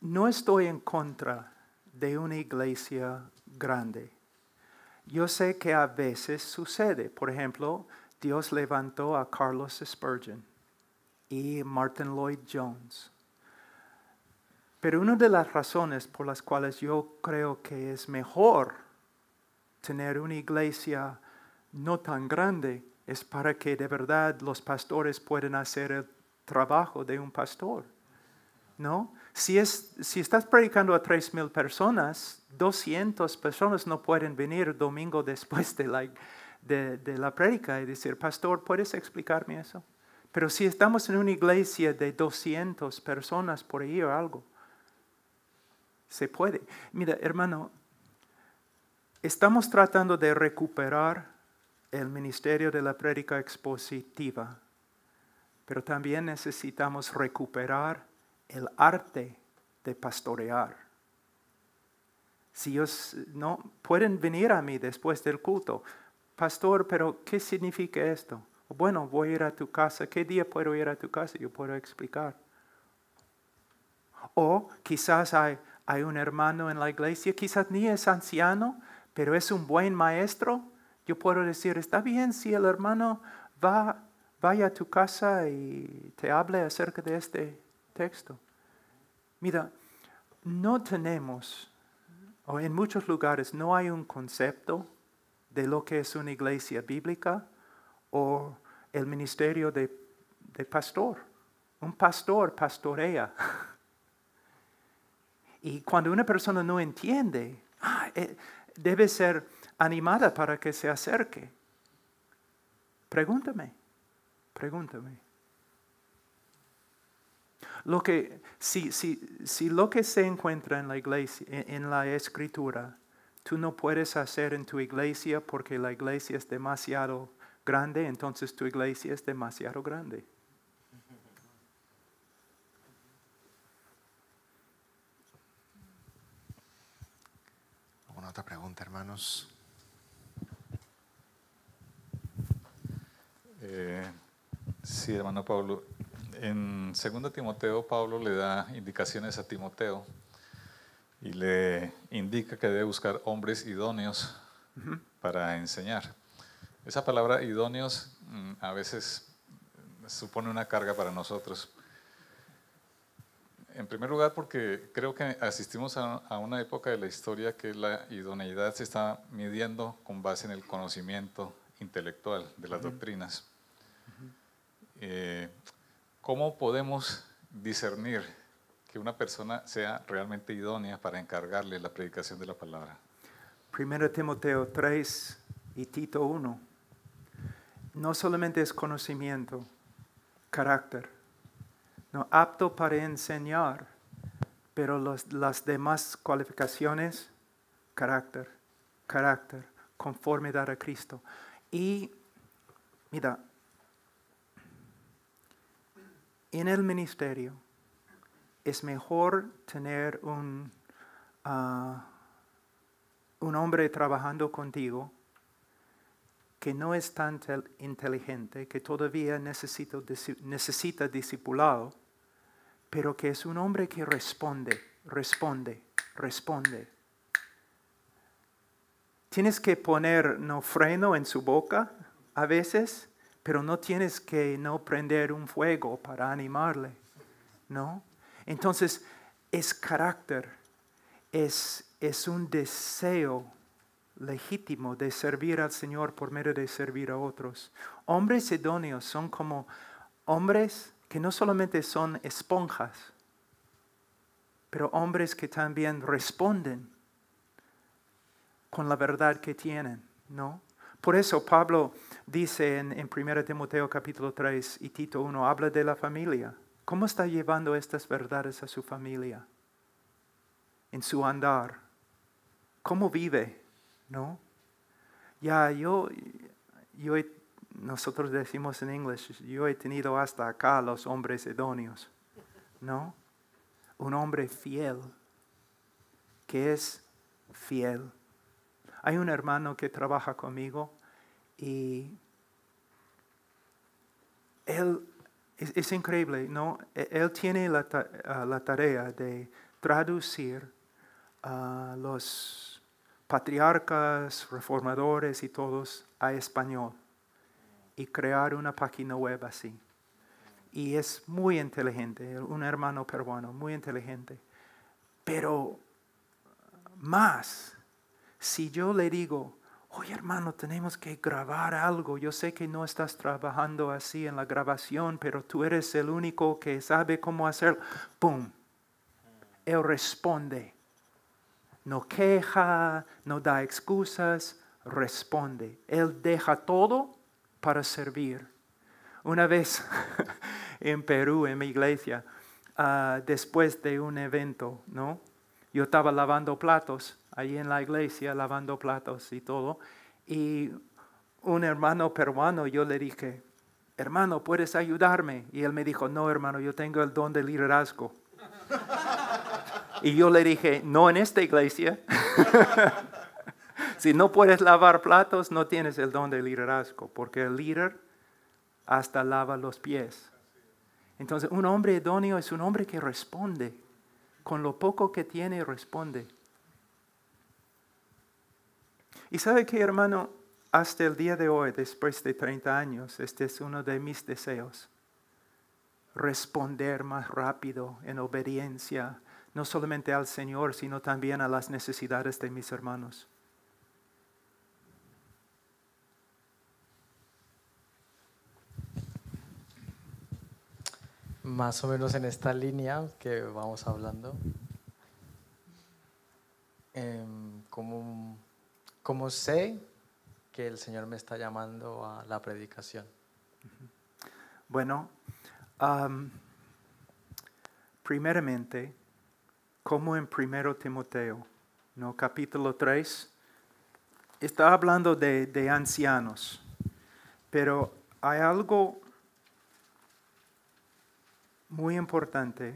no estoy en contra de una iglesia grande. Yo sé que a veces sucede. Por ejemplo, Dios levantó a Carlos Spurgeon y Martin Lloyd Jones. Pero una de las razones por las cuales yo creo que es mejor tener una iglesia no tan grande es para que de verdad los pastores puedan hacer el trabajo de un pastor. ¿No? Si, es, si estás predicando a 3.000 personas, 200 personas no pueden venir domingo después de la, de, de la prédica y decir, pastor, ¿puedes explicarme eso? Pero si estamos en una iglesia de 200 personas por ahí o algo, se puede. Mira, hermano, estamos tratando de recuperar el ministerio de la prédica expositiva, pero también necesitamos recuperar el arte de pastorear. Si ellos no pueden venir a mí después del culto, pastor, pero ¿qué significa esto? Bueno, voy a ir a tu casa. ¿Qué día puedo ir a tu casa? Yo puedo explicar. O quizás hay, hay un hermano en la iglesia, quizás ni es anciano, pero es un buen maestro yo puedo decir, está bien si el hermano va, vaya a tu casa y te hable acerca de este texto. Mira, no tenemos, o en muchos lugares no hay un concepto de lo que es una iglesia bíblica o el ministerio de, pastor. Un pastor pastorea. <laughs> y cuando una persona no entiende, ah, eh, debe ser animada para que se acerque. Pregúntame, pregúntame. Lo que, si, si, si lo que se encuentra en la iglesia, en, la escritura, tú no puedes hacer en tu iglesia porque la iglesia es demasiado grande, entonces tu iglesia es demasiado grande. ¿Alguna otra pregunta, hermanos? Eh, sí, hermano Pablo. En 2 Timoteo, Pablo le da indicaciones a Timoteo y le indica que debe buscar hombres idóneos para enseñar. Esa palabra idóneos mm, a veces supone una carga para nosotros. En primer lugar, porque creo que asistimos a una época de la historia que la idoneidad se está midiendo con base en el conocimiento intelectual de las doctrinas. Eh, ¿cómo podemos discernir que una persona sea realmente idónea para encargarle la predicación de la palabra? Primero Timoteo 3 y Tito 1. No solamente es conocimiento, carácter, no apto para enseñar, pero las demás cualificaciones, carácter, carácter, conformidad a Cristo. Y mira, en el ministerio es mejor tener un, ah, un hombre trabajando contigo que no es tan inteligente, que todavía necesita discipulado, pero que es un hombre que responde, responde, responde. Tienes que poner no freno en su boca a veces pero no tienes que no prender un fuego para animarle, ¿no? Entonces, es carácter, es, es un deseo legítimo de servir al Señor por medio de servir a otros. Hombres idóneos son como hombres que no solamente son esponjas, pero hombres que también responden con la verdad que tienen, ¿no? Por eso Pablo dice en, 1 Timoteo capítulo 3 y Tito 1, habla de la familia. ¿Cómo está llevando estas verdades a su familia? En su andar. ¿Cómo vive? ¿No? Ya, yo, yo nosotros decimos en inglés, yo he tenido hasta acá los hombres idóneos. ¿No? Un hombre fiel, que es fiel. Hay un hermano que trabaja conmigo y él, es, increíble, ¿no? E, él tiene la, ah, la tarea de traducir a los patriarcas, reformadores y todos a español y crear una página web así. Y es muy inteligente, un hermano peruano, muy inteligente. Pero más, si yo le digo, Oye hermano, tenemos que grabar algo. Yo sé que no estás trabajando así en la grabación, pero tú eres el único que sabe cómo hacerlo. ¡Pum! Él responde. No queja, no da excusas, responde. Él deja todo para servir. Una vez <laughs> en Perú, en mi iglesia, ah, después de un evento, ¿no? Yo estaba lavando platos allí en la iglesia lavando platos y todo. Y un hermano peruano, yo le dije, hermano, ¿puedes ayudarme? Y él me dijo, no, hermano, yo tengo el don de liderazgo. y yo le dije, no en esta iglesia. <laughs> si no puedes lavar platos, no tienes el don de liderazgo, porque el líder hasta lava los pies. Entonces, un hombre idóneo es un hombre que responde. Con lo poco que tiene, responde. Y sabe que, hermano, hasta el día de hoy, después de 30 años, este es uno de mis deseos. Responder más rápido en obediencia, no solamente al Señor, sino también a las necesidades de mis hermanos. Más o menos en esta línea que vamos hablando, em, como como sé que el Señor me está llamando a la predicación? Bueno, primeramente, como en 1 Timoteo, ¿no? capítulo 3, está hablando de, ancianos, pero hay algo muy importante.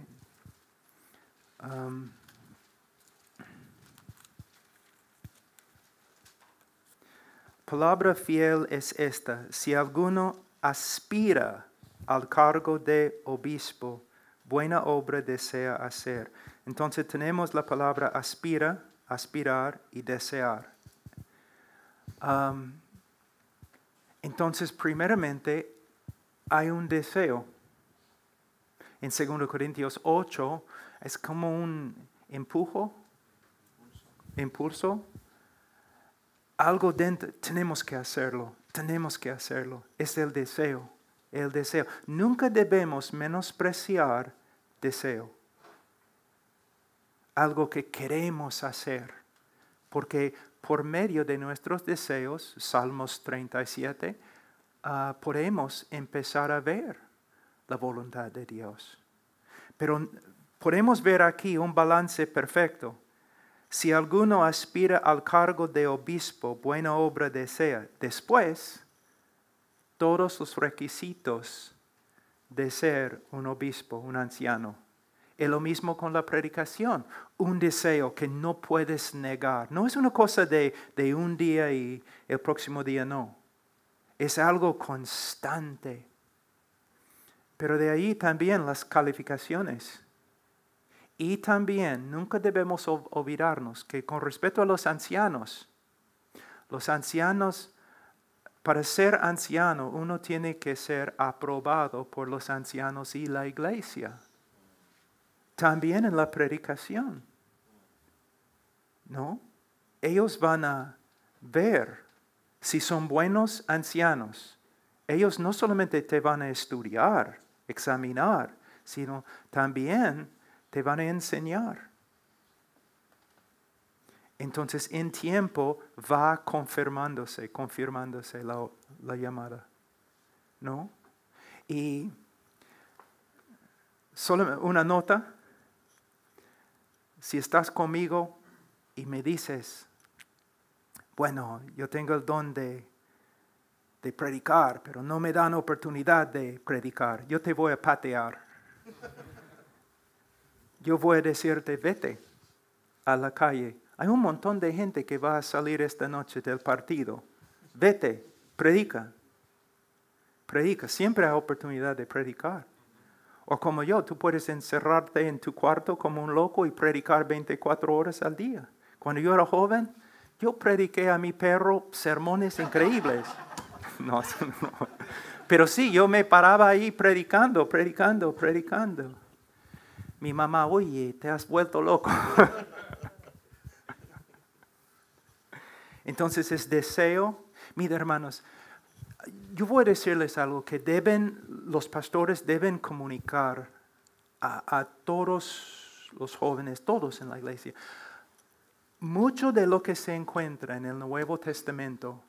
Palabra fiel es esta, si alguno aspira al cargo de obispo, buena obra desea hacer. Entonces tenemos la palabra aspira, aspirar y desear. entonces, primeramente, hay un deseo. En 2 Corintios 8 es como un empujo, impulso algo dentro, tenemos que hacerlo, tenemos que hacerlo. Es el deseo, el deseo. Nunca debemos menospreciar deseo. Algo que queremos hacer, porque por medio de nuestros deseos, Salmos 37, ah, podemos empezar a ver la voluntad de Dios. Pero podemos ver aquí un balance perfecto si alguno aspira al cargo de obispo, buena obra desea. Después, todos los requisitos de ser un obispo, un anciano. Es lo mismo con la predicación, un deseo que no puedes negar. No es una cosa de, de un día y el próximo día no. Es algo constante. Pero de ahí también las calificaciones. Y también nunca debemos olvidarnos que con respecto a los ancianos, los ancianos, para ser anciano uno tiene que ser aprobado por los ancianos y la iglesia. También en la predicación. ¿No? Ellos van a ver si son buenos ancianos. Ellos no solamente te van a estudiar, examinar, sino también te van a enseñar. Entonces en tiempo va confirmándose, confirmándose la, llamada. ¿No? Y solo una nota, si estás conmigo y me dices, bueno, yo tengo el don de, de, predicar, pero no me dan oportunidad de predicar, yo te voy a patear yo voy a decirte, vete a la calle. Hay un montón de gente que va a salir esta noche del partido. Vete, predica. Predica, siempre hay oportunidad de predicar. O como yo, tú puedes encerrarte en tu cuarto como un loco y predicar 24 horas al día. Cuando yo era joven, yo prediqué a mi perro sermones increíbles. <laughs> <laughs> No, Pero sí, yo me paraba ahí predicando, predicando, predicando mi mamá, oye, te has vuelto loco. Entonces es deseo, Mis hermanos, yo voy a decirles algo que deben, los pastores deben comunicar a, a todos los jóvenes, todos en la iglesia. Mucho de lo que se encuentra en el Nuevo Testamento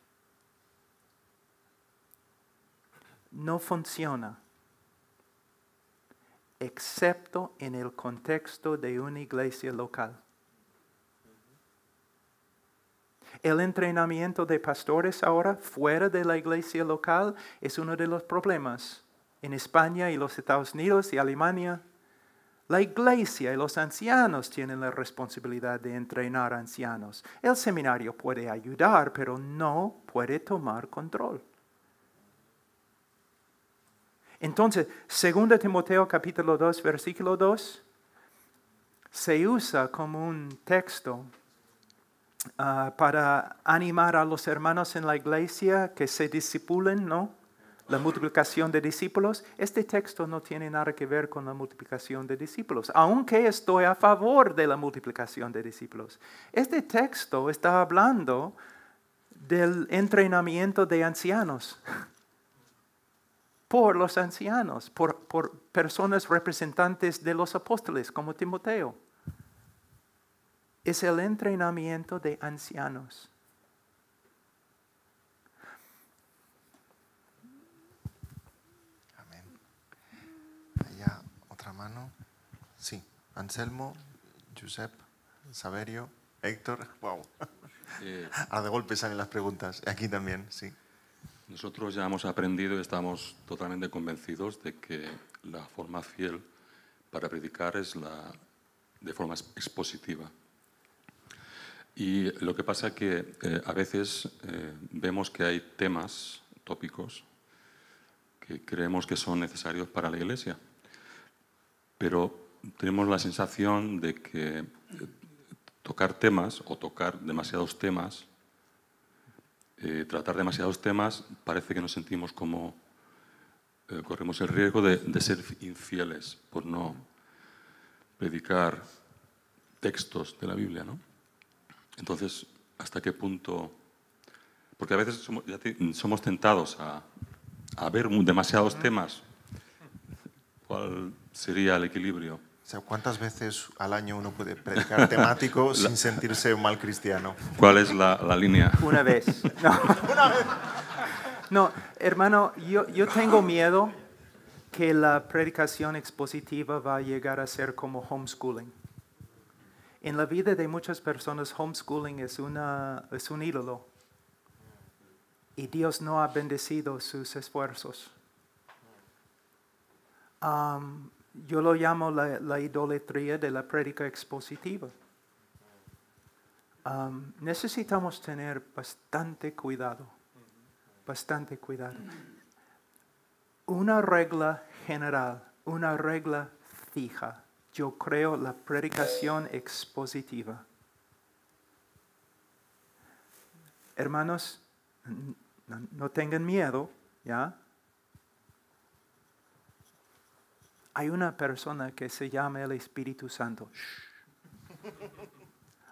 no funciona excepto en el contexto de una iglesia local. El entrenamiento de pastores ahora fuera de la iglesia local es uno de los problemas en España y los Estados Unidos y Alemania. La iglesia y los ancianos tienen la responsabilidad de entrenar ancianos. El seminario puede ayudar, pero no puede tomar control. Entonces, 2 Timoteo capítulo 2, versículo 2, se usa como un texto ah, para animar a los hermanos en la iglesia que se discipulen, ¿no? La multiplicación de discípulos. Este texto no tiene nada que ver con la multiplicación de discípulos, aunque estoy a favor de la multiplicación de discípulos. Este texto está hablando del entrenamiento de ancianos. <laughs> por los ancianos, por, por personas representantes de los apóstoles como Timoteo. Es el entrenamiento de ancianos. Amén. Allá, otra mano. Sí, Anselmo, Giuseppe, Saverio, Héctor. Wow. <laughs> Ahora de golpe salen las preguntas. Aquí también, sí. Nosotros ya hemos aprendido y estamos totalmente convencidos de que la forma fiel para predicar es la de forma expositiva. Y lo que pasa es que eh, a veces eh, vemos que hay temas, tópicos, que creemos que son necesarios para la Iglesia, pero tenemos la sensación de que eh, tocar temas o tocar demasiados temas eh, tratar demasiados temas, parece que nos sentimos como eh, corremos el riesgo de, ser infieles por no predicar textos de la Biblia, ¿no? Entonces, ¿hasta qué punto? Porque a veces somos, tentados a ver demasiados temas. ¿Cuál sería el equilibrio? O sea, ¿cuántas veces al año uno puede predicar temático <laughs> sin sentirse mal cristiano? ¿Cuál es la, línea? Una vez. <laughs> No. Una No, hermano, yo, tengo miedo que la predicación expositiva va a llegar a ser como homeschooling. En la vida de muchas personas, homeschooling es, una, es un ídolo. Y Dios no ha bendecido sus esfuerzos. Um, yo lo llamo la, idolatría de la prédica expositiva. necesitamos tener bastante cuidado, bastante cuidado. Una regla general, una regla fija. Yo creo la predicación expositiva. Hermanos, no tengan miedo, ¿ya? hay una persona que se llama el Espíritu Santo. <laughs>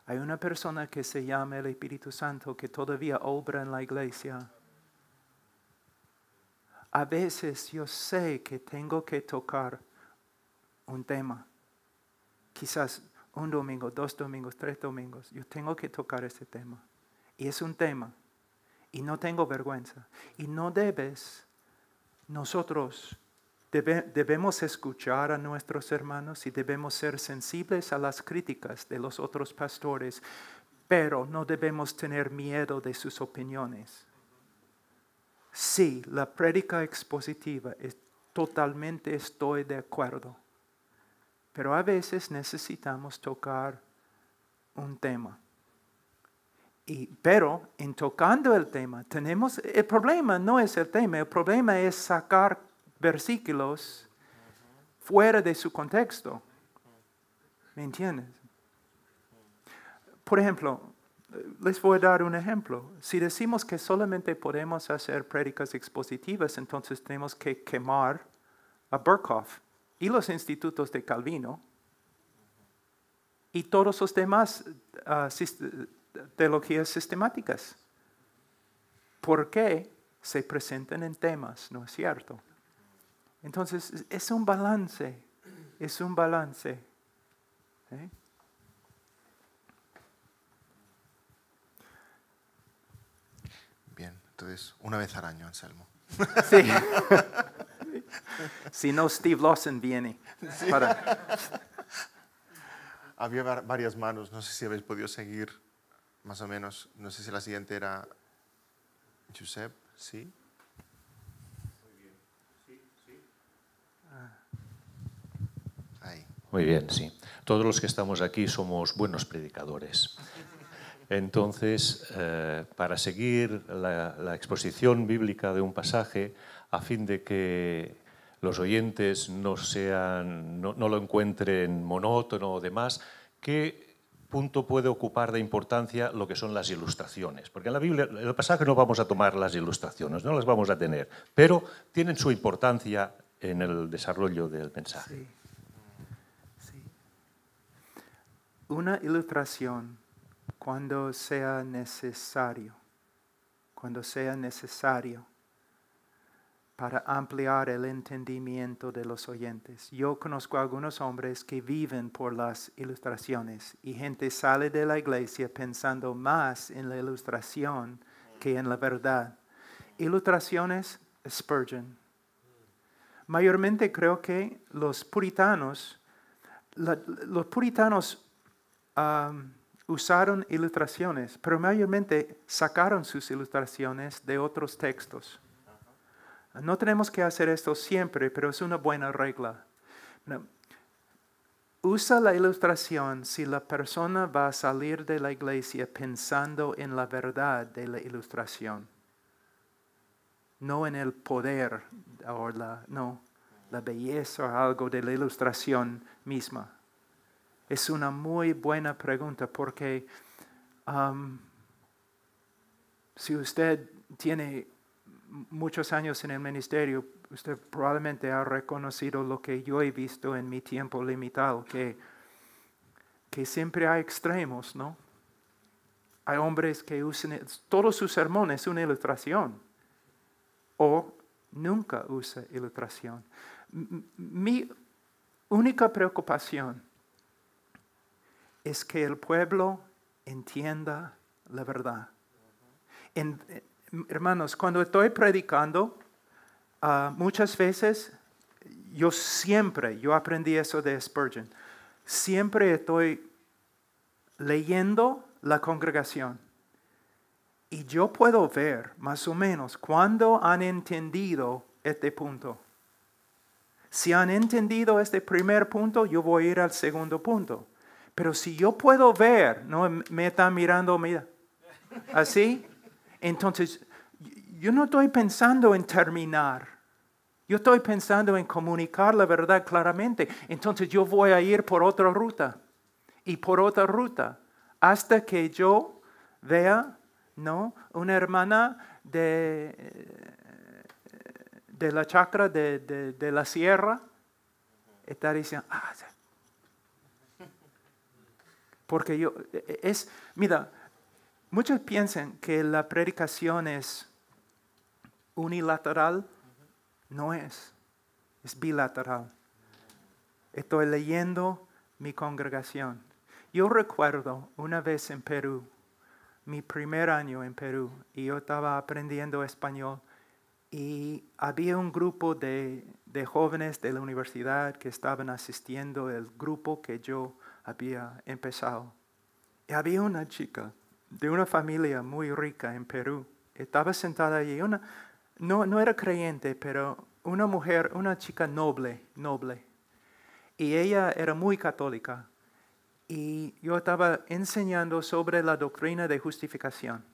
Hay una persona que se llama el Espíritu Santo que todavía obra en la iglesia. A veces yo sé que tengo que tocar un tema. Quizás un domingo, dos domingos, tres domingos. Yo tengo que tocar ese tema. Y es un tema. Y no tengo vergüenza. Y no debes nosotros debemos escuchar a nuestros hermanos y debemos ser sensibles a las críticas de los otros pastores, pero no debemos tener miedo de sus opiniones. Sí, la prédica expositiva es, eh, totalmente estoy de acuerdo, pero a veces necesitamos tocar un tema. Y, pero en tocando el tema, tenemos, el problema no es el tema, el problema es sacar versículos fuera de su contexto. ¿Me entiendes? Por ejemplo, les voy a dar un ejemplo. Si decimos que solamente podemos hacer prédicas expositivas, entonces tenemos que quemar a Burkhoff y los institutos de Calvino y todos los demás ah, teologías sistemáticas. ¿Por qué se presentan en temas, no es cierto? Entonces, es un balance, es un balance. ¿eh? Bien, entonces, una vez al año, Anselmo. Sí. <laughs> si no, Steve Lawson viene. <laughs> Había varias manos, no sé si habéis podido seguir, más o menos. No sé si la siguiente era Josep, ¿sí? Muy bien, sí. Todos los que estamos aquí somos buenos predicadores. Entonces, eh, para seguir la, exposición bíblica de un pasaje, a fin de que los oyentes no, lo encuentren monótono o demás, ¿qué punto puede ocupar de importancia lo que son las ilustraciones? Porque en la Biblia, el pasaje no vamos a tomar las ilustraciones, no las vamos a tener, pero tienen su importancia en el desarrollo del mensaje. una ilustración cuando sea necesario, cuando sea necesario para ampliar el entendimiento de los oyentes. Yo conozco a algunos hombres que viven por las ilustraciones y gente sale de la iglesia pensando más en la ilustración que en la verdad. Ilustraciones Spurgeon. Mayormente creo que los puritanos, los puritanos usaron ilustraciones, pero mayormente sacaron sus ilustraciones de otros textos. No tenemos que hacer esto siempre, pero es una buena regla. Usa la ilustración si la persona va a salir de la iglesia pensando en la verdad de la ilustración, no en el poder o no, la belleza o algo de la ilustración misma. Es una muy buena pregunta porque um, si usted tiene muchos años en el ministerio, usted probablemente ha reconocido lo que yo he visto en mi tiempo limitado, que, que siempre hay extremos, ¿no? Hay hombres que usan, todos sus sermones una ilustración, o nunca usa ilustración. Mi única preocupación es que el pueblo entienda la verdad. Eh, hermanos, cuando estoy predicando, ah, muchas veces yo siempre, yo aprendí eso de Spurgeon, siempre estoy leyendo la congregación. Y yo puedo ver más o menos cuándo han entendido este punto. Si han entendido este primer punto, yo voy a ir al segundo punto. Pero si yo puedo ver, no me está mirando, mira, así, entonces yo no estoy pensando en terminar. Yo estoy pensando en comunicar la verdad claramente. Entonces yo voy a ir por otra ruta y por otra ruta hasta que yo vea, ¿no? Una hermana de, de la chacra, de, la sierra, está diciendo, ah, porque yo, e, e, es, mira, muchos piensan que la predicación es unilateral. No es, es bilateral. Estoy leyendo mi congregación. Yo recuerdo una vez en Perú, mi primer año en Perú, y yo estaba aprendiendo español y había un grupo de, de jóvenes de la universidad que estaban asistiendo el grupo que yo había empezado. Y había una chica de una familia muy rica en Perú. Estaba sentada allí, una, no, no era creyente, pero una mujer, una chica noble, noble. Y ella era muy católica. Y yo estaba enseñando sobre la doctrina de justificación.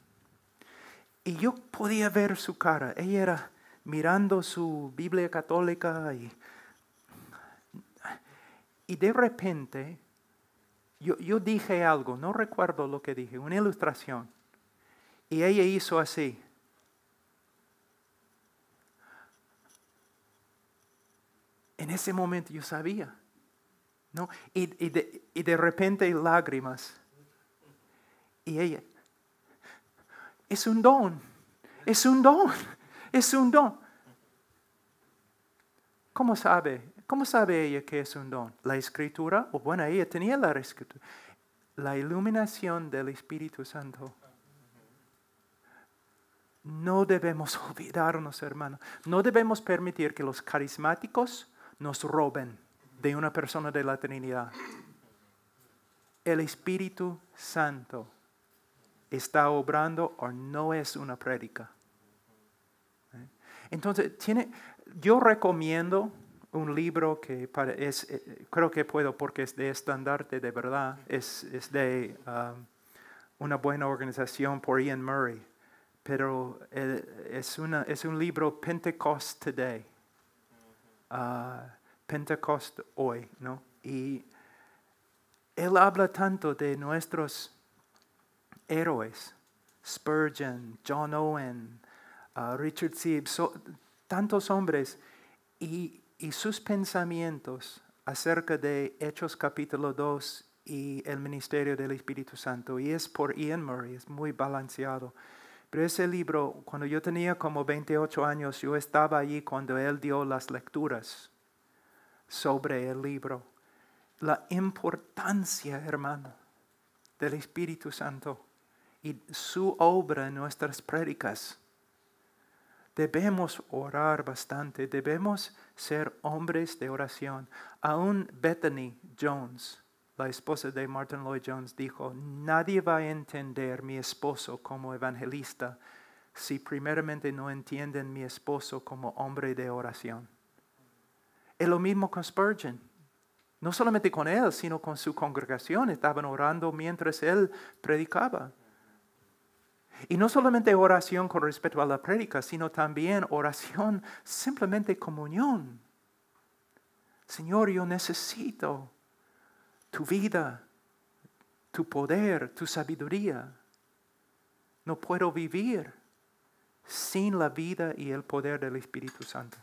Y yo podía ver su cara. Ella era mirando su Biblia católica y, y de repente yo, dije algo, no recuerdo lo que dije, una ilustración. Y ella hizo así. En ese momento yo sabía. ¿no? Y, de, y, de, repente lágrimas. Y ella, es un don, es un don, es un don. ¿Cómo sabe ¿Cómo sabe ella que es un don? La escritura, o bueno, ella tenía la escritura, la iluminación del Espíritu Santo. No debemos <laughs> olvidarnos, hermano. No debemos permitir que los carismáticos nos roben de una persona de la Trinidad. El Espíritu Santo está obrando o no es una prédica. ¿Eh? Entonces, tiene, yo recomiendo un libro que es, eh, creo que puedo porque es de estandarte de verdad, es, de um, una buena organización por Ian Murray, pero eh, es, una, es un libro Pentecost Today, ah, Pentecost hoy, ¿no? Y él habla tanto de nuestros héroes, Spurgeon, John Owen, ah, Richard Sibbes, tantos hombres, y y sus pensamientos acerca de Hechos capítulo 2 y el ministerio del Espíritu Santo. Y es por Ian Murray, es muy balanceado. Pero ese libro, cuando yo tenía como 28 años, yo estaba allí cuando él dio las lecturas sobre el libro. La importancia, hermano, del Espíritu Santo y su obra en nuestras prédicas Debemos orar bastante, debemos ser hombres de oración. Aún Bethany Jones, la esposa de Martin Lloyd Jones, dijo, nadie va a entender mi esposo como evangelista si primeramente no entienden mi esposo como hombre de oración. Es lo mismo con Spurgeon. No solamente con él, sino con su congregación. Estaban orando mientras él predicaba. Y no solamente oración con respecto a la prédica, sino también oración simplemente comunión. Señor, yo necesito tu vida, tu poder, tu sabiduría. No puedo vivir sin la vida y el poder del Espíritu Santo.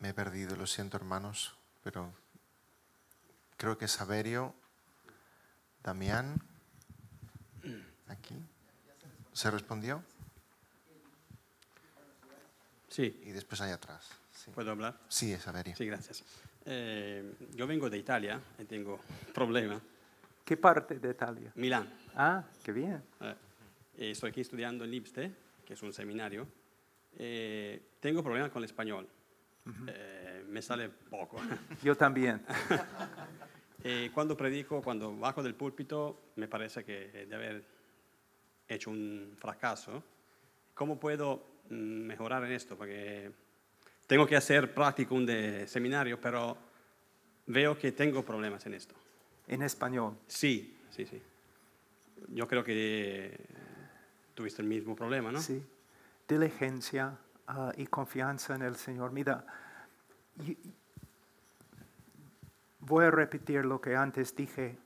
Me he perdido, lo siento hermanos, pero creo que Saberio, Damián, aquí. ¿Se respondió? Sí. Y después allá atrás. ¿Puedo hablar? Sí, Saberio. Sí, gracias. Eh, yo vengo de Italia y tengo problema. ¿Qué parte de Italia? Milán. Ah, qué bien. Eh, estoy aquí estudiando en Lipste, que es un seminario. Eh, tengo problemas con el español eh, me sale poco. <laughs> Yo también. <laughs> Eh, cuando predico, cuando bajo del púlpito, me parece que de haber hecho un fracaso. ¿Cómo puedo mm, mejorar en esto? Porque tengo que hacer práctico de seminario, pero veo que tengo problemas en esto. ¿En español? Sí, sí, sí. Yo creo que tuviste el mismo problema, ¿no? Sí. Diligencia, Ah, y confianza en el Señor. Mira, voy a repetir lo que antes dije.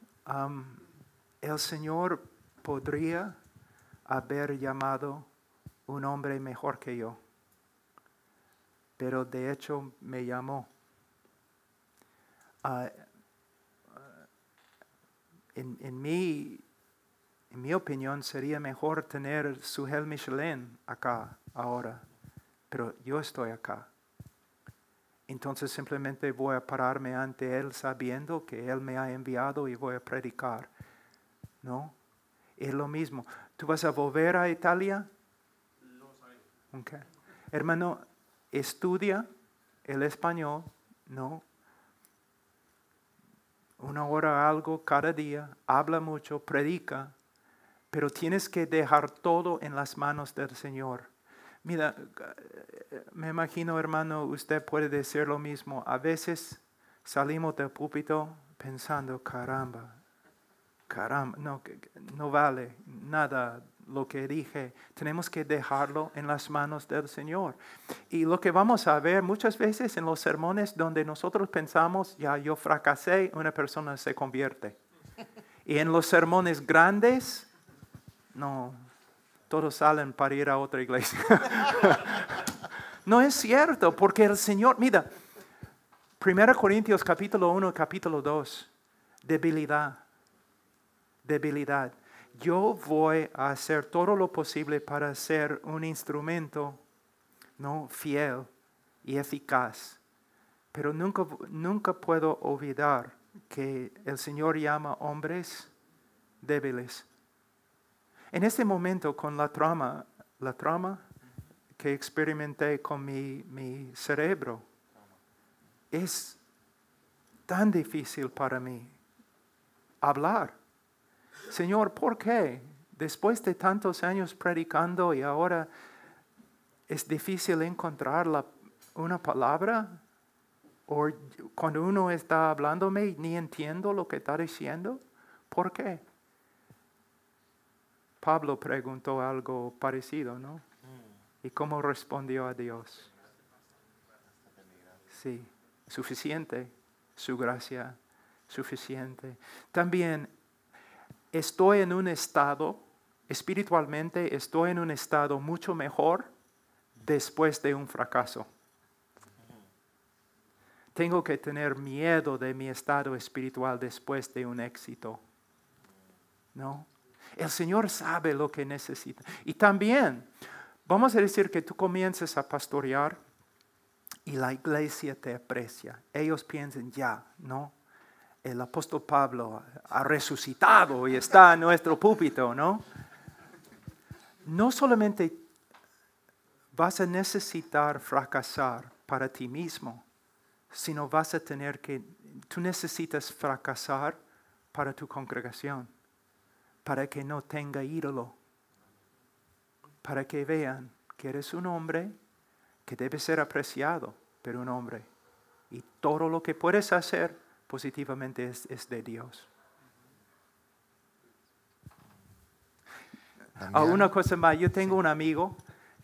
el Señor podría haber llamado un hombre mejor que yo, pero de hecho me llamó. Ah, ah, en, en, mi, en mi opinión sería mejor tener Suhel Michelin acá ahora pero yo estoy acá. Entonces simplemente voy a pararme ante Él sabiendo que Él me ha enviado y voy a predicar. ¿No? Es lo mismo. ¿Tú vas a volver a Italia? No okay. Hermano, estudia el español, ¿no? Una hora algo cada día, habla mucho, predica, pero tienes que dejar todo en las manos del Señor Mira, me imagino, hermano, usted puede decir lo mismo. A veces salimos del púlpito pensando, caramba, caramba, no, no vale nada lo que dije. Tenemos que dejarlo en las manos del Señor. Y lo que vamos a ver muchas veces en los sermones donde nosotros pensamos, ya yo fracasé, una persona se convierte. Y en los sermones grandes, no, todos salen para ir a otra iglesia. <laughs> no es cierto, porque el Señor, mira, 1 Corintios capítulo 1, capítulo 2, debilidad, debilidad. Yo voy a hacer todo lo posible para ser un instrumento no fiel y eficaz, pero nunca, nunca puedo olvidar que el Señor llama hombres débiles en ese momento, con la trama, la trama que experimenté con mi, cerebro, es tan difícil para mí hablar. Señor, ¿por qué? Después de tantos años predicando y ahora es difícil encontrar la, una palabra. O cuando uno está hablándome, ni entiendo lo que está diciendo. ¿Por qué? Pablo preguntó algo parecido, ¿no? ¿Y cómo respondió a Dios? Sí, suficiente, su gracia, suficiente. También estoy en un estado, espiritualmente estoy en un estado mucho mejor después de un fracaso. Tengo que tener miedo de mi estado espiritual después de un éxito. ¿No? El Señor sabe lo que necesita. Y también, vamos a decir que tú comiences a pastorear y la iglesia te aprecia. Ellos piensan, ya, ¿no? El apóstol Pablo ha resucitado y está en nuestro púlpito, ¿no? No solamente vas a necesitar fracasar para ti mismo, sino vas a tener que, tú necesitas fracasar para tu congregación para que no tenga ídolo, para que vean que eres un hombre que debe ser apreciado, pero un hombre. Y todo lo que puedes hacer positivamente es, de Dios. Ah, una cosa más, yo tengo un amigo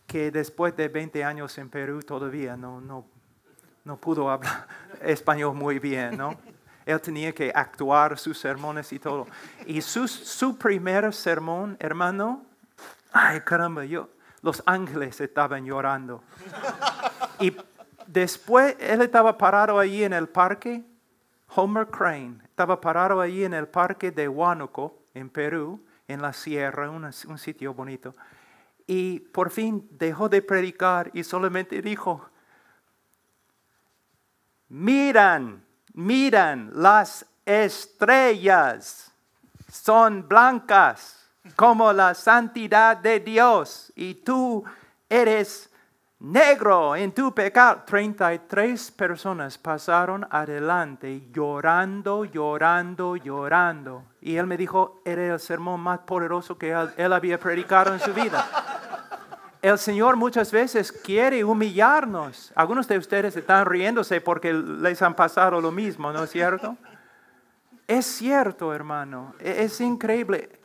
que después de 20 años en Perú todavía no, no, no pudo hablar <laughs> español muy bien, ¿no? Él tenía que actuar sus sermones y todo. Y su, su primer sermón, hermano, ay caramba, yo, los ángeles estaban llorando. Y después él estaba parado allí en el parque, Homer Crane, estaba parado allí en el parque de Huánuco, en Perú, en la sierra, un sitio bonito. Y por fin dejó de predicar y solamente dijo, miran miran las estrellas, son blancas como la santidad de Dios y tú eres negro en tu pecado. 33 personas pasaron adelante llorando, llorando, llorando. Y él me dijo, era el sermón más poderoso que él había predicado en su vida el Señor muchas veces quiere humillarnos. Algunos de ustedes están riéndose porque les han pasado lo mismo, ¿no es cierto? es cierto, hermano, e-, es increíble.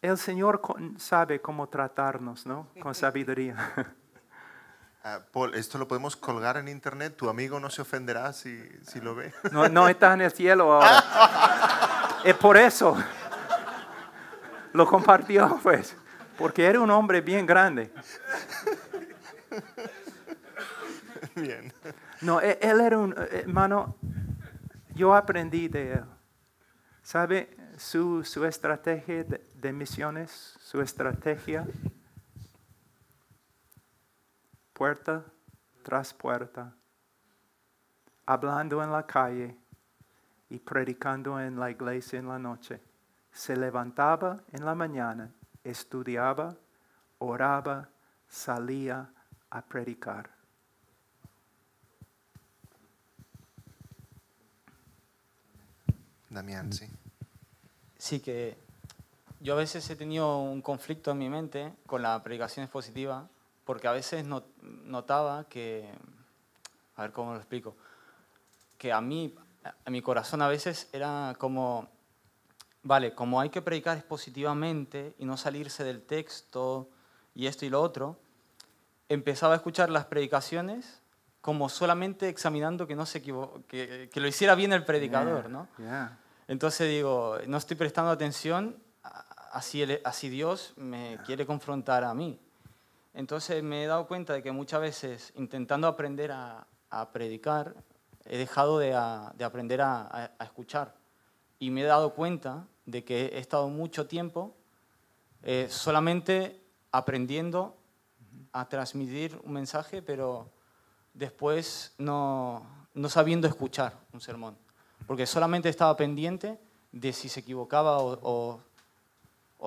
El Señor sabe cómo tratarnos, ¿no? Con sabiduría. <laughs> Ah, Paul, esto lo podemos colgar en internet. Tu amigo no se ofenderá si, lo ve. <laughs> No, no está en el cielo ahora. <laughs> es por eso. Lo compartió, pues porque era un hombre bien grande. Bien. No, e-, él era un eh, hermano, yo aprendí de él. ¿Sabe su, su estrategia de misiones? Su estrategia, puerta tras puerta, hablando en la calle y predicando en la iglesia en la noche. Se levantaba en la mañana estudiaba, oraba, salía a predicar. Damián, sí. Sí, que yo a veces he tenido un conflicto en mi mente con la predicación expositiva, porque a veces notaba que, a ver cómo lo explico, que a mí, a mi corazón a veces era como vale, como hay que predicar expositivamente y no salirse del texto y esto y lo otro, empezaba a escuchar las predicaciones como solamente examinando que no se que, lo hiciera bien el predicador, ¿no? Entonces digo, no estoy prestando atención, así, si así Dios me quiere confrontar a mí. Entonces me he dado cuenta de que muchas veces intentando aprender a, predicar, he dejado de, de aprender a escuchar y me he dado cuenta de que he estado mucho tiempo eh, solamente aprendiendo a transmitir un mensaje, pero después no, sabiendo escuchar un sermón, porque solamente estaba pendiente de si se equivocaba o,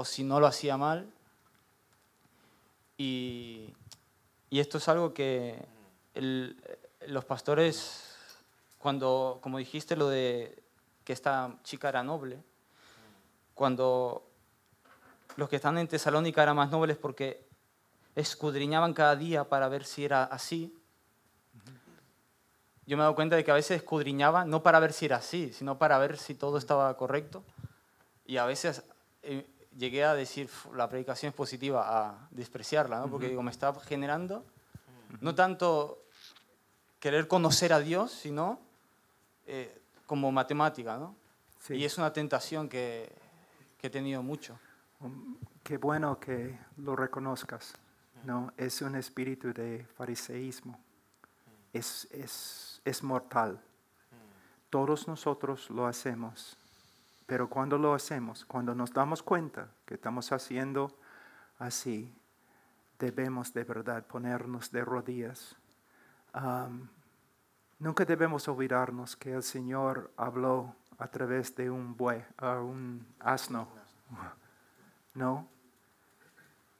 si no lo hacía mal. Y, esto es algo que los pastores, cuando, como dijiste, lo de que esta chica era noble, cuando los que están en Tesalónica eran más nobles porque escudriñaban cada día para ver si era así. Yo me he dado cuenta de que a veces escudriñaba no para ver si era así, sino para ver si todo estaba correcto. Y a veces eh, llegué a decir la predicación es positiva, a despreciarla, ¿no? porque digo, me está generando no tanto querer conocer a Dios, sino eh, como matemática, ¿no? Sí. Y es una tentación que, he tenido mucho. Um, qué bueno que lo reconozcas, ¿no? Es un espíritu de fariseísmo. Es, es, mortal. Mm. Todos nosotros lo hacemos. Pero cuando lo hacemos, cuando nos damos cuenta que estamos haciendo así, debemos de verdad ponernos de rodillas. Um, Nunca debemos olvidarnos que el Señor habló a través de un buey, a un asno. ¿No?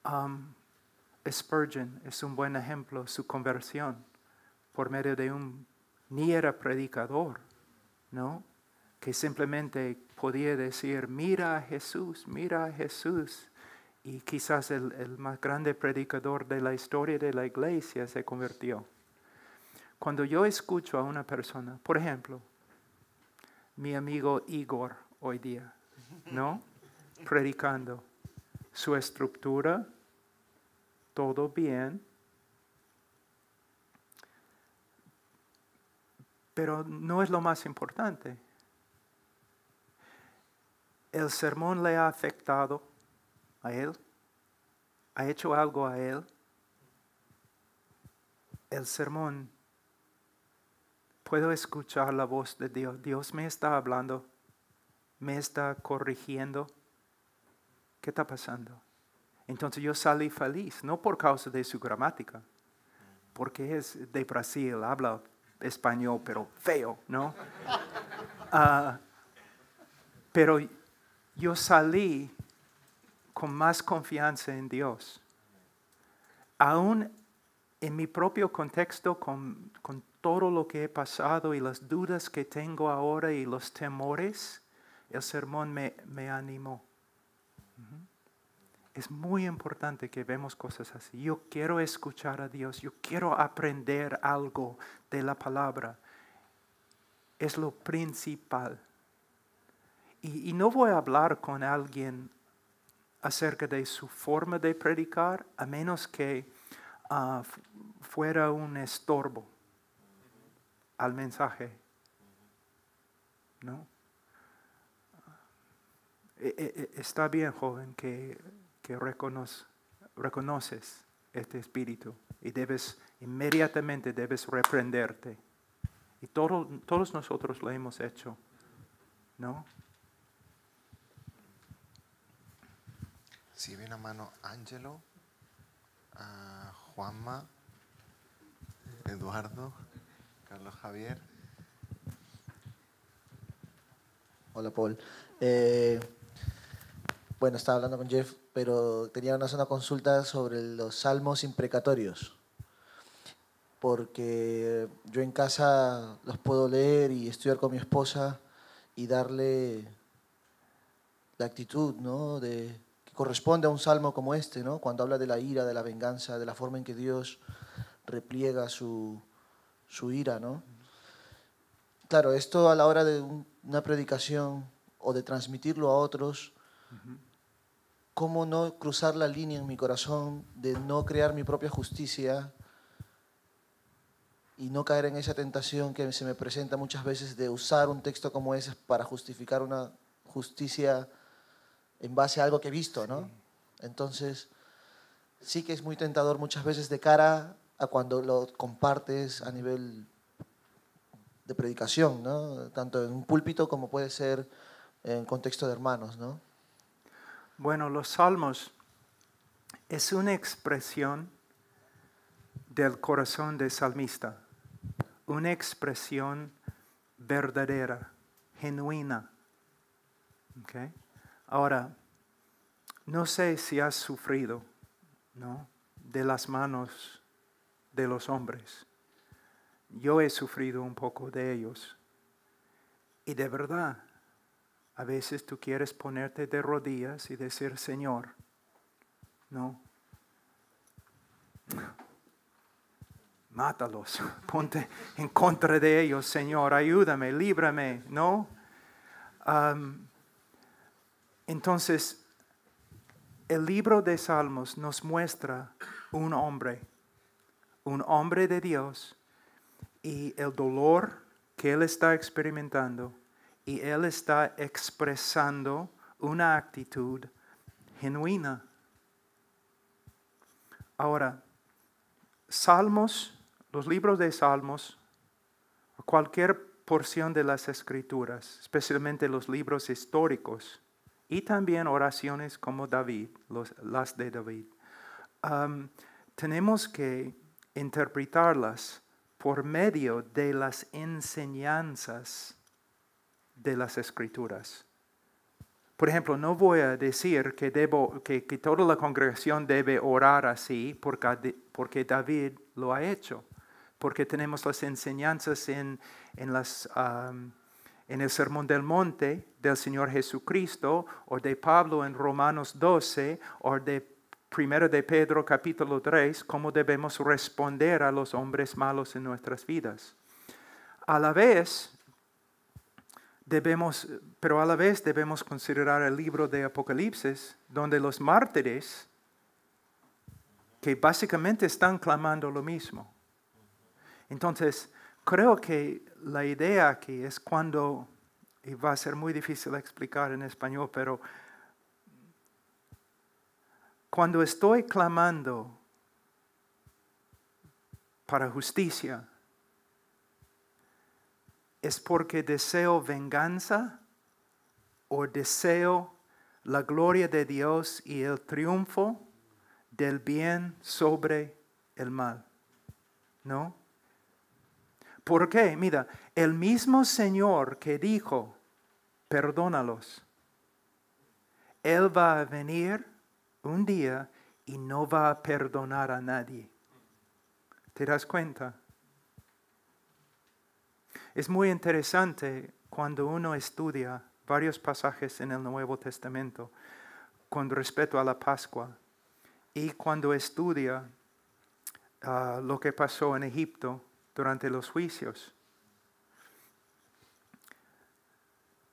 Um, Spurgeon es un buen ejemplo, su conversión por medio de un, ni era predicador, ¿no? Que simplemente podía decir, mira a Jesús, mira a Jesús. Y quizás el más grande predicador de la historia de la iglesia se convirtió. Cuando yo escucho a una persona, por ejemplo, mi amigo Igor hoy día, ¿no? Predicando su estructura, todo bien, pero no es lo más importante. El sermón le ha afectado a él, ha hecho algo a él. El sermón puedo escuchar la voz de Dios. Dios me está hablando, me está corrigiendo. ¿Qué está pasando? Entonces yo salí feliz, no por causa de su gramática, porque es de Brasil, habla español, pero feo, ¿no? <laughs> Ah, pero yo salí con más confianza en Dios. Aún en mi propio contexto, con, con todo lo que he pasado y las dudas que tengo ahora y los temores, el sermón me, animó. Es muy importante que vemos cosas así. Yo quiero escuchar a Dios, yo quiero aprender algo de la palabra. Es lo principal. Y, no voy a hablar con alguien acerca de su forma de predicar, a menos que ah, fuera un estorbo al mensaje. ¿No? E, e, e, está bien, joven, que, que reconoces este espíritu y debes, inmediatamente debes reprenderte. Y todos nosotros lo hemos hecho, ¿no? Si viene a mano Ángelo, Juanma, Eduardo. Carlos Javier. Hola, Paul. Eh, bueno, estaba hablando con Jeff, pero tenía una, una consulta sobre los salmos imprecatorios. Porque yo en casa los puedo leer y estudiar con mi esposa y darle la actitud ¿no? de, que corresponde a un salmo como este, ¿no? cuando habla de la ira, de la venganza, de la forma en que Dios repliega su, su ira, ¿no? Claro, esto a la hora de una predicación o de transmitirlo a otros, ¿cómo no cruzar la línea en mi corazón de no crear mi propia justicia y no caer en esa tentación que se me presenta muchas veces de usar un texto como ese para justificar una justicia en base a algo que he visto, ¿no? Entonces, sí que es muy tentador muchas veces de cara a cuando lo compartes a nivel de predicación, tanto en un púlpito como puede ser en contexto de hermanos. ¿no? Bueno, los salmos es una expresión del corazón del salmista, una expresión verdadera, genuina. Ahora, no sé si has sufrido ¿no? de las manos de los hombres. Yo he sufrido un poco de ellos. Y de verdad, a veces tú quieres ponerte de rodillas y decir, Señor, no, mátalos, <laughs> ponte en contra de ellos, Señor, ayúdame, líbrame, ¿no? entonces, el libro de Salmos nos muestra un hombre un hombre de Dios, y el dolor que él está experimentando, y él está expresando una actitud genuina. Ahora, Salmos, los libros de Salmos, cualquier porción de las escrituras, especialmente los libros históricos, y también oraciones como David, las de David, um, tenemos que interpretarlas por medio de las enseñanzas de las escrituras. Por ejemplo, no voy a decir que, debo, que, toda la congregación debe orar así porque, porque, David lo ha hecho, porque tenemos las enseñanzas en, las, um, en el Sermón del Monte del Señor Jesucristo o de Pablo en Romanos 12 o de Primero de Pedro capítulo 3, cómo debemos responder a los hombres malos en nuestras vidas. A la vez, debemos, pero a la vez debemos considerar el libro de Apocalipsis, donde los mártires, que básicamente están clamando lo mismo. Entonces, creo que la idea aquí es cuando, y va a ser muy difícil explicar en español, pero cuando estoy clamando para justicia, ¿es porque deseo venganza o deseo la gloria de Dios y el triunfo del bien sobre el mal? ¿No? ¿Por qué? Mira, el mismo Señor que dijo, perdónalos, Él va a venir un día y no va a perdonar a nadie. ¿Te das cuenta? Es muy interesante cuando uno estudia varios pasajes en el Nuevo Testamento con respecto a la Pascua y cuando estudia ah, lo que pasó en Egipto durante los juicios.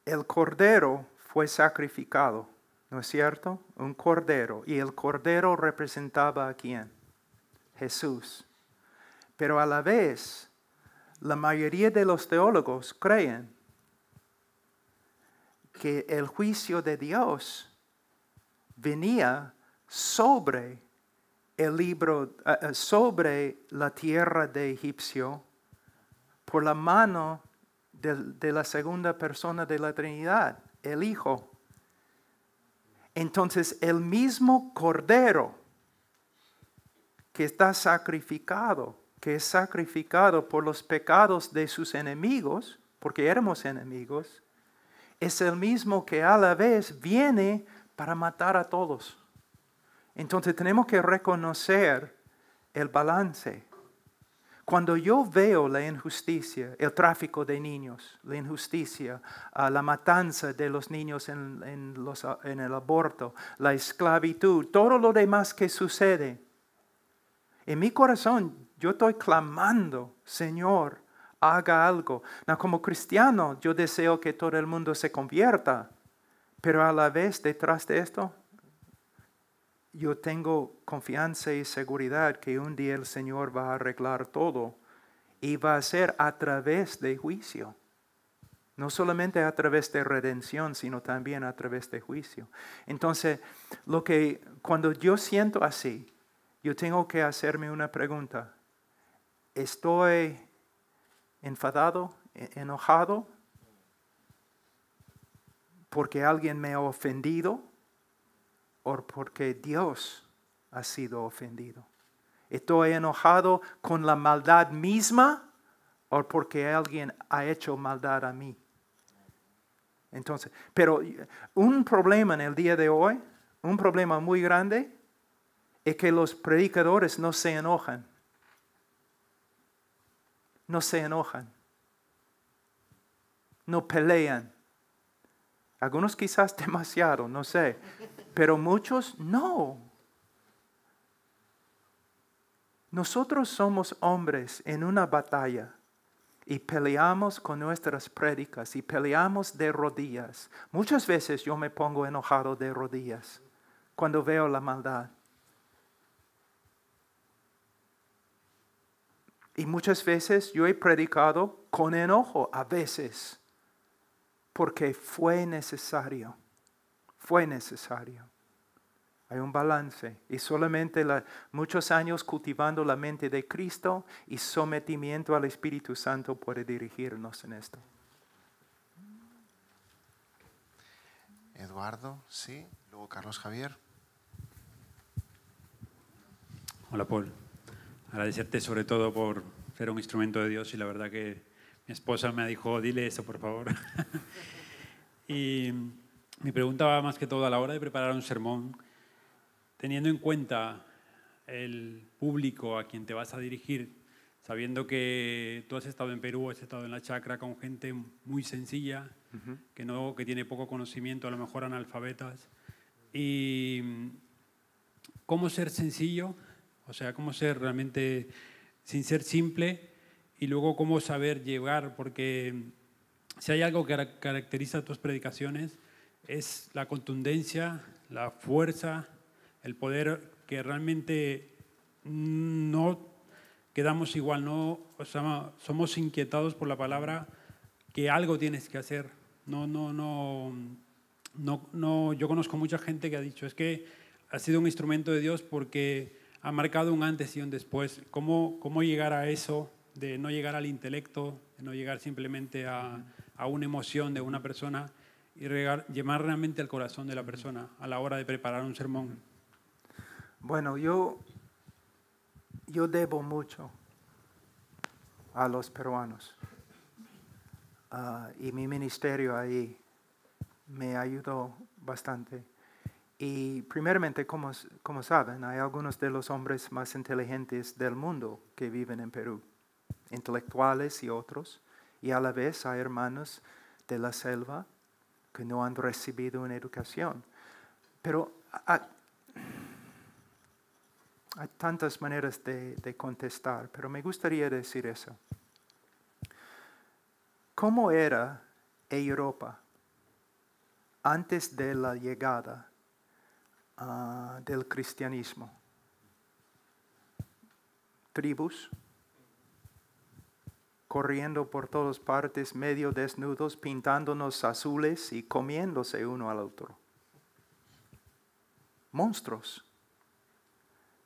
El cordero fue sacrificado ¿No es cierto? Un cordero. Y el cordero representaba a quién? Jesús. Pero a la vez, la mayoría de los teólogos creen que el juicio de Dios venía sobre el libro, eh, eh, sobre la tierra de Egipcio por la mano de, de la segunda persona de la Trinidad, el Hijo. Entonces el mismo cordero que está sacrificado, que es sacrificado por los pecados de sus enemigos, porque éramos enemigos, es el mismo que a la vez viene para matar a todos. Entonces tenemos que reconocer el balance cuando yo veo la injusticia, el tráfico de niños, la injusticia, ah, la matanza de los niños ah, en, el aborto, la esclavitud, todo lo demás que sucede, en mi corazón yo estoy clamando, Señor, haga algo. como cristiano yo deseo que todo el mundo se convierta, pero a la vez detrás de esto yo tengo confianza y seguridad que un día el Señor va a arreglar todo y va a ser a través de juicio. No solamente a través de redención, sino también a través de juicio. Entonces, lo que cuando yo siento así, yo tengo que hacerme una pregunta. ¿Estoy enfadado, e-, enojado porque alguien me ha ofendido? o porque Dios ha sido ofendido. Estoy enojado con la maldad misma o porque alguien ha hecho maldad a mí. Entonces, pero eh, un problema en el día de hoy, un problema muy grande, es que los predicadores no se enojan. No se enojan. No pelean. Algunos quizás <laughs> demasiado, no sé pero muchos no. Nosotros somos hombres en una batalla y peleamos con nuestras prédicas y peleamos de rodillas. Muchas veces yo me pongo enojado de rodillas cuando veo la maldad. Y muchas veces yo he predicado con enojo, a veces, porque fue necesario, fue necesario. Hay un balance y solamente muchos años cultivando la mente de Cristo y sometimiento al Espíritu Santo puede dirigirnos en esto. Eduardo, sí, luego Carlos Javier. Hola Paul, agradecerte sobre todo por ser un instrumento de Dios y la verdad que mi esposa me dijo, dile eso por favor. <laughs> y mi pregunta va más que todo a la hora de preparar un sermón teniendo en cuenta el público a quien te vas a dirigir, sabiendo que tú has estado en Perú, has estado en la chacra con gente muy sencilla, que, no, que tiene poco conocimiento, a lo mejor analfabetas, y cómo ser sencillo, o sea, cómo ser realmente sin ser simple, y luego cómo saber llegar, porque si hay algo que caracteriza tus predicaciones, es la contundencia, la fuerza, el poder que realmente no quedamos igual, no somos inquietados por la palabra que algo tienes que hacer. No, no, no, no, no. Yo conozco mucha gente que ha dicho es que ha sido un instrumento de Dios porque ha marcado un antes y un después. ¿Cómo, cómo llegar a eso? De no llegar al intelecto, de no llegar simplemente a, a una emoción de una persona y llegar realmente al corazón de la persona a la hora de preparar un sermón. Bueno, yo, yo debo mucho a los peruanos ah, y mi ministerio ahí me ayudó bastante. Y primeramente, como, saben, hay algunos de los hombres más inteligentes del mundo que viven en Perú, intelectuales y otros, y a la vez hay hermanos de la selva que no han recibido una educación. Pero ah, hay tantas maneras de, contestar, pero me gustaría decir eso. ¿Cómo era Europa antes de la llegada ah, del cristianismo? Tribus corriendo por todas partes, medio desnudos, pintándonos azules y comiéndose uno al otro. Monstruos.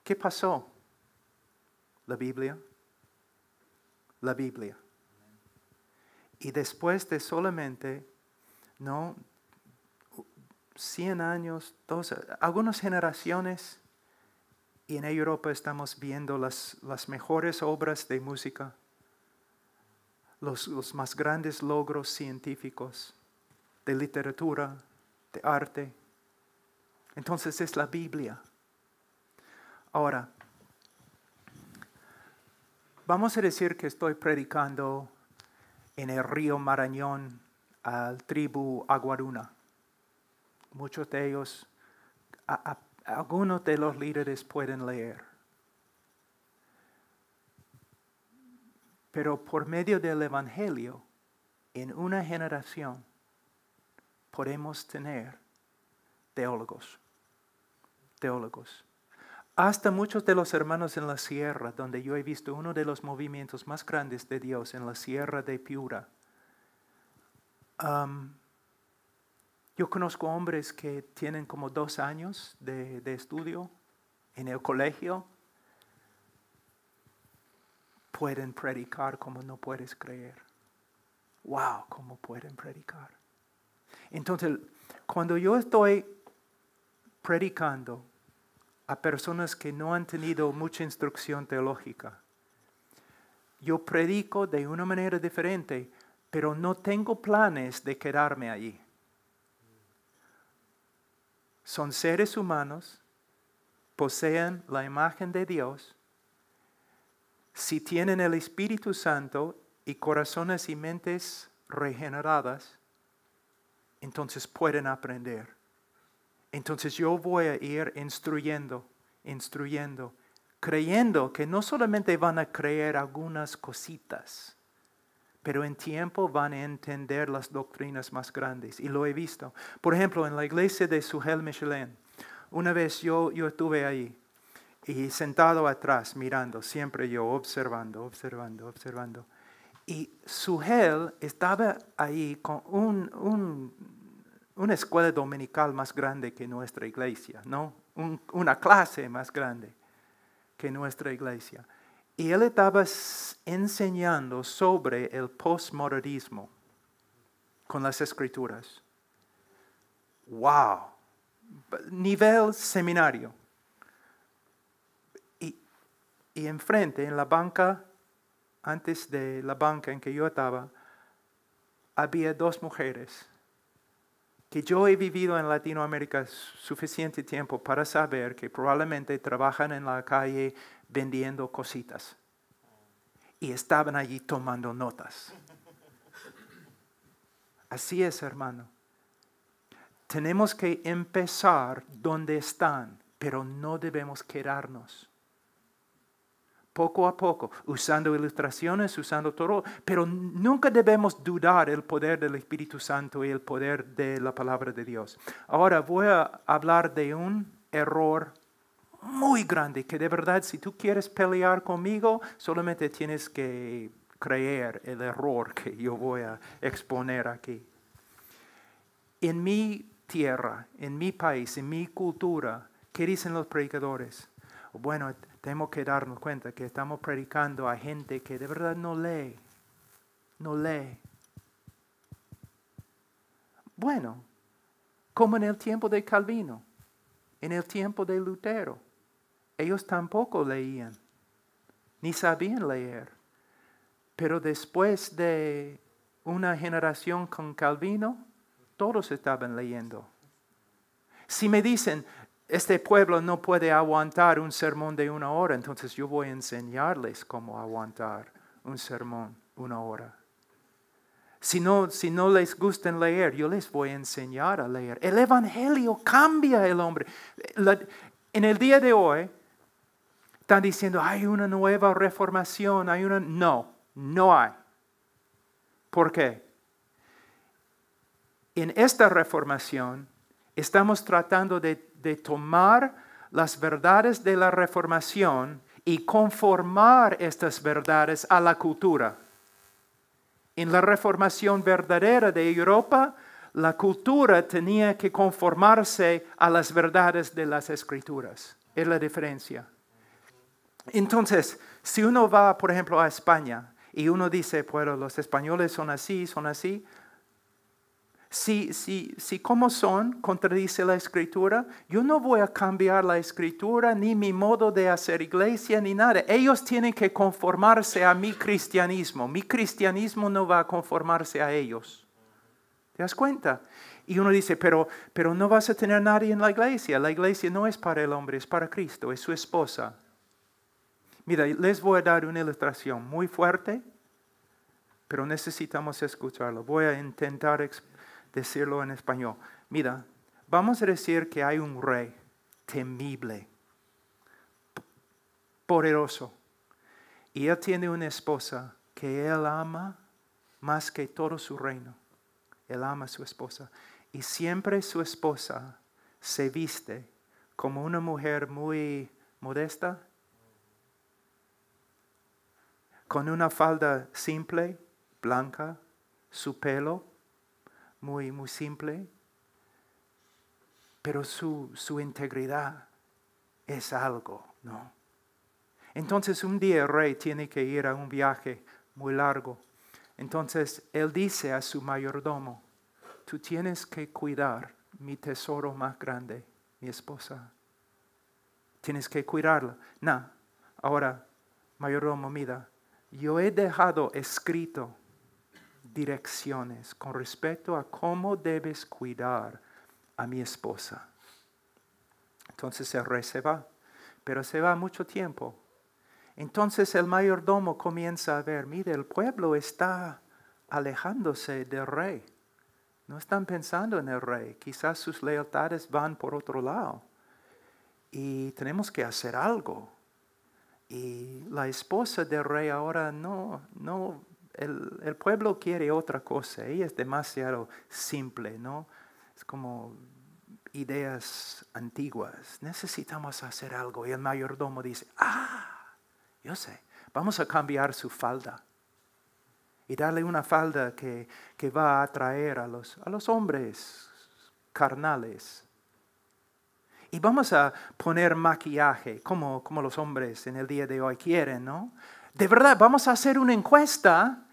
¿Qué pasó? La Biblia. La Biblia. Y después de solamente, no, 100 años, dos, algunas generaciones, y en Europa estamos viendo las, mejores obras de música, los, los más grandes logros científicos, de literatura, de arte. Entonces es la Biblia. Ahora, vamos a decir que estoy predicando en el río Marañón al tribu Aguaruna. Muchos de ellos, algunos de los líderes pueden leer. Pero por medio del Evangelio, en una generación, podemos tener teólogos, teólogos hasta muchos de los hermanos en la sierra, donde yo he visto uno de los movimientos más grandes de Dios en la sierra de Piura. yo conozco hombres que tienen como dos años de, de estudio en el colegio. Pueden predicar como no puedes creer. ¡Wow! ¿Cómo pueden predicar? Entonces, cuando yo estoy predicando, a personas que no han tenido mucha instrucción teológica. Yo predico de una manera diferente, pero no tengo planes de quedarme allí. Son seres humanos, poseen la imagen de Dios, si tienen el Espíritu Santo y corazones y mentes regeneradas, entonces pueden aprender. Entonces yo voy a ir instruyendo, instruyendo, creyendo que no solamente van a creer algunas cositas, pero en tiempo van a entender las doctrinas más grandes. Y lo he visto. Por ejemplo, en la iglesia de Suhel Michelin, una vez yo, yo estuve ahí y sentado atrás mirando, siempre yo observando, observando, observando. Y Suhel estaba ahí con un, un una escuela dominical más grande que nuestra iglesia, ¿no? una clase más grande que nuestra iglesia. Y él estaba enseñando sobre el postmodernismo con las escrituras. ¡Wow! Nivel seminario. Y, y enfrente, en la banca, antes de la banca en que yo estaba, había dos mujeres que yo he vivido en Latinoamérica suficiente tiempo para saber que probablemente trabajan en la calle vendiendo cositas y estaban allí tomando notas. Así es, hermano. Tenemos que empezar donde están, pero no debemos quedarnos poco a poco, usando ilustraciones, usando todo, pero nunca debemos dudar el poder del Espíritu Santo y el poder de la palabra de Dios. Ahora voy a hablar de un error muy grande que de verdad si tú quieres pelear conmigo, solamente tienes que creer el error que yo voy a exponer aquí. En mi tierra, en mi país, en mi cultura, ¿qué dicen los predicadores? Bueno, tenemos que darnos cuenta que estamos predicando a gente que de verdad no lee, no lee. Bueno, como en el tiempo de Calvino, en el tiempo de Lutero, ellos tampoco leían, ni sabían leer. Pero después de una generación con Calvino, todos estaban leyendo. Si me dicen, este pueblo no puede aguantar un sermón de una hora, entonces yo voy a enseñarles cómo aguantar un sermón una hora. Si no, si no les gusta leer, yo les voy a enseñar a leer. El Evangelio cambia el hombre. en el día de hoy, están diciendo, hay una nueva reformación, hay una... No, no hay. ¿Por qué? En esta reformación estamos tratando de de tomar las verdades de la Reformación y conformar estas verdades a la cultura. En la Reformación verdadera de Europa, la cultura tenía que conformarse a las verdades de las escrituras. Es la diferencia. Entonces, si uno va, por ejemplo, a España y uno dice, bueno, los españoles son así, son así, si, si como son contradice la escritura, yo no voy a cambiar la escritura, ni mi modo de hacer iglesia, ni nada. Ellos tienen que conformarse a mi cristianismo. Mi cristianismo no va a conformarse a ellos. ¿Te das cuenta? Y uno dice, pero, pero no vas a tener nadie en la iglesia. La iglesia no es para el hombre, es para Cristo, es su esposa. Mira, les voy a dar una ilustración muy fuerte, pero necesitamos escucharlo. Voy a intentar decirlo en español. Mira, vamos a decir que hay un rey temible, poderoso, y él tiene una esposa que él ama más que todo su reino. Él ama a su esposa. Y siempre su esposa se viste como una mujer muy modesta, con una falda simple, blanca, su pelo muy, muy simple, pero su, integridad es algo, ¿no? Entonces un día el rey tiene que ir a un viaje muy largo. Entonces él dice a su mayordomo, tú tienes que cuidar mi tesoro más grande, mi esposa. Tienes que cuidarla. No, ahora, mayordomo, mira, yo he dejado escrito direcciones con respecto a cómo debes cuidar a mi esposa. Entonces el rey se va, pero se va mucho tiempo. Entonces el mayordomo comienza a ver, mire, el pueblo está alejándose del rey. No están pensando en el rey, quizás sus lealtades van por otro lado. Y tenemos que hacer algo. Y la esposa del rey ahora no, no el, pueblo quiere otra cosa y es demasiado simple, ¿no? Es como ideas antiguas. Necesitamos hacer algo y el mayordomo dice, ah, yo sé, vamos a cambiar su falda y darle una falda que, va a atraer a los, a los hombres carnales. Y vamos a poner maquillaje, como, como los hombres en el día de hoy quieren, ¿no? De verdad, vamos a hacer una encuesta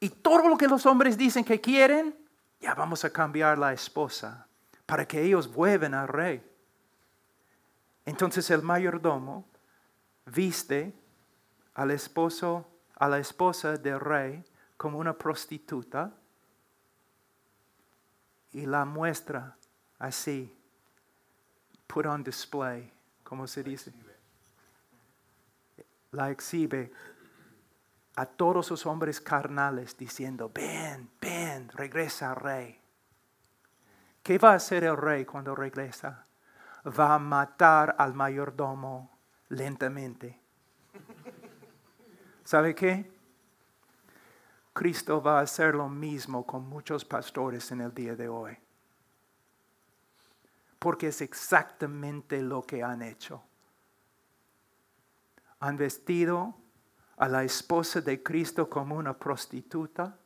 y todo lo que los hombres dicen que quieren, ya vamos a cambiar la esposa para que ellos vuelvan al rey. Entonces el mayordomo viste al esposo, a la esposa del rey como una prostituta y la muestra así, put on display, como se dice. La exhibe a todos sus hombres carnales diciendo, ven, ven, regresa rey. ¿Qué va a hacer el rey cuando regresa? Va a matar al mayordomo lentamente. <laughs> ¿Sabe qué? Cristo va a hacer lo mismo con muchos pastores en el día de hoy. Porque es exactamente lo que han hecho. Han vestido a la esposa de Cristo como una prostituta,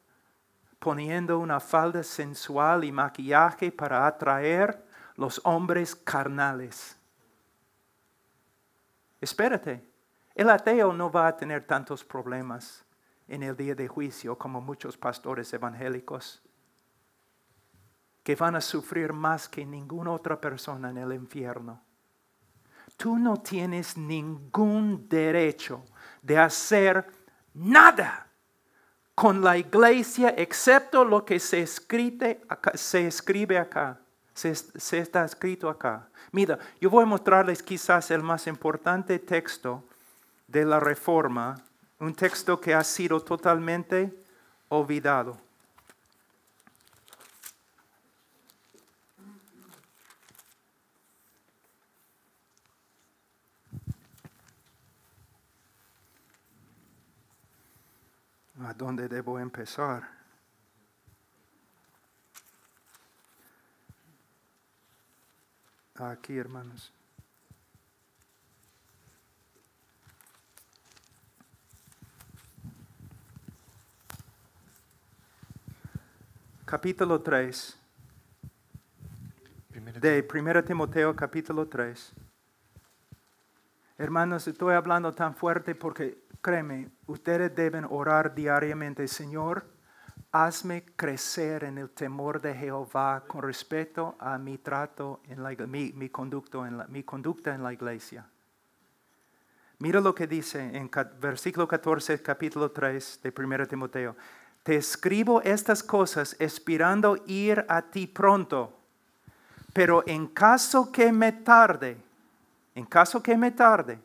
poniendo una falda sensual y maquillaje para atraer los hombres carnales. Espérate, el ateo no va a tener tantos problemas en el día de juicio como muchos pastores evangélicos, que van a sufrir más que ninguna otra persona en el infierno. Tú no tienes ningún derecho de hacer nada con la iglesia excepto lo que se, escribe acá. Se, está escrito acá. Mira, yo voy a mostrarles quizás el más importante texto de la reforma, un texto que ha sido totalmente olvidado. ¿A dónde debo empezar? Aquí, hermanos. Capítulo 3. De 1 Timoteo capítulo 3. Hermanos, estoy hablando tan fuerte porque créeme, ustedes deben orar diariamente, Señor, hazme crecer en el temor de Jehová con respecto a mi trato, en mi, en mi conducta en la iglesia. Mira lo que dice en versículo 14, capítulo 3 de 1 Timoteo. Te escribo estas cosas esperando ir a ti pronto, pero en caso que me tarde, en caso que me tarde,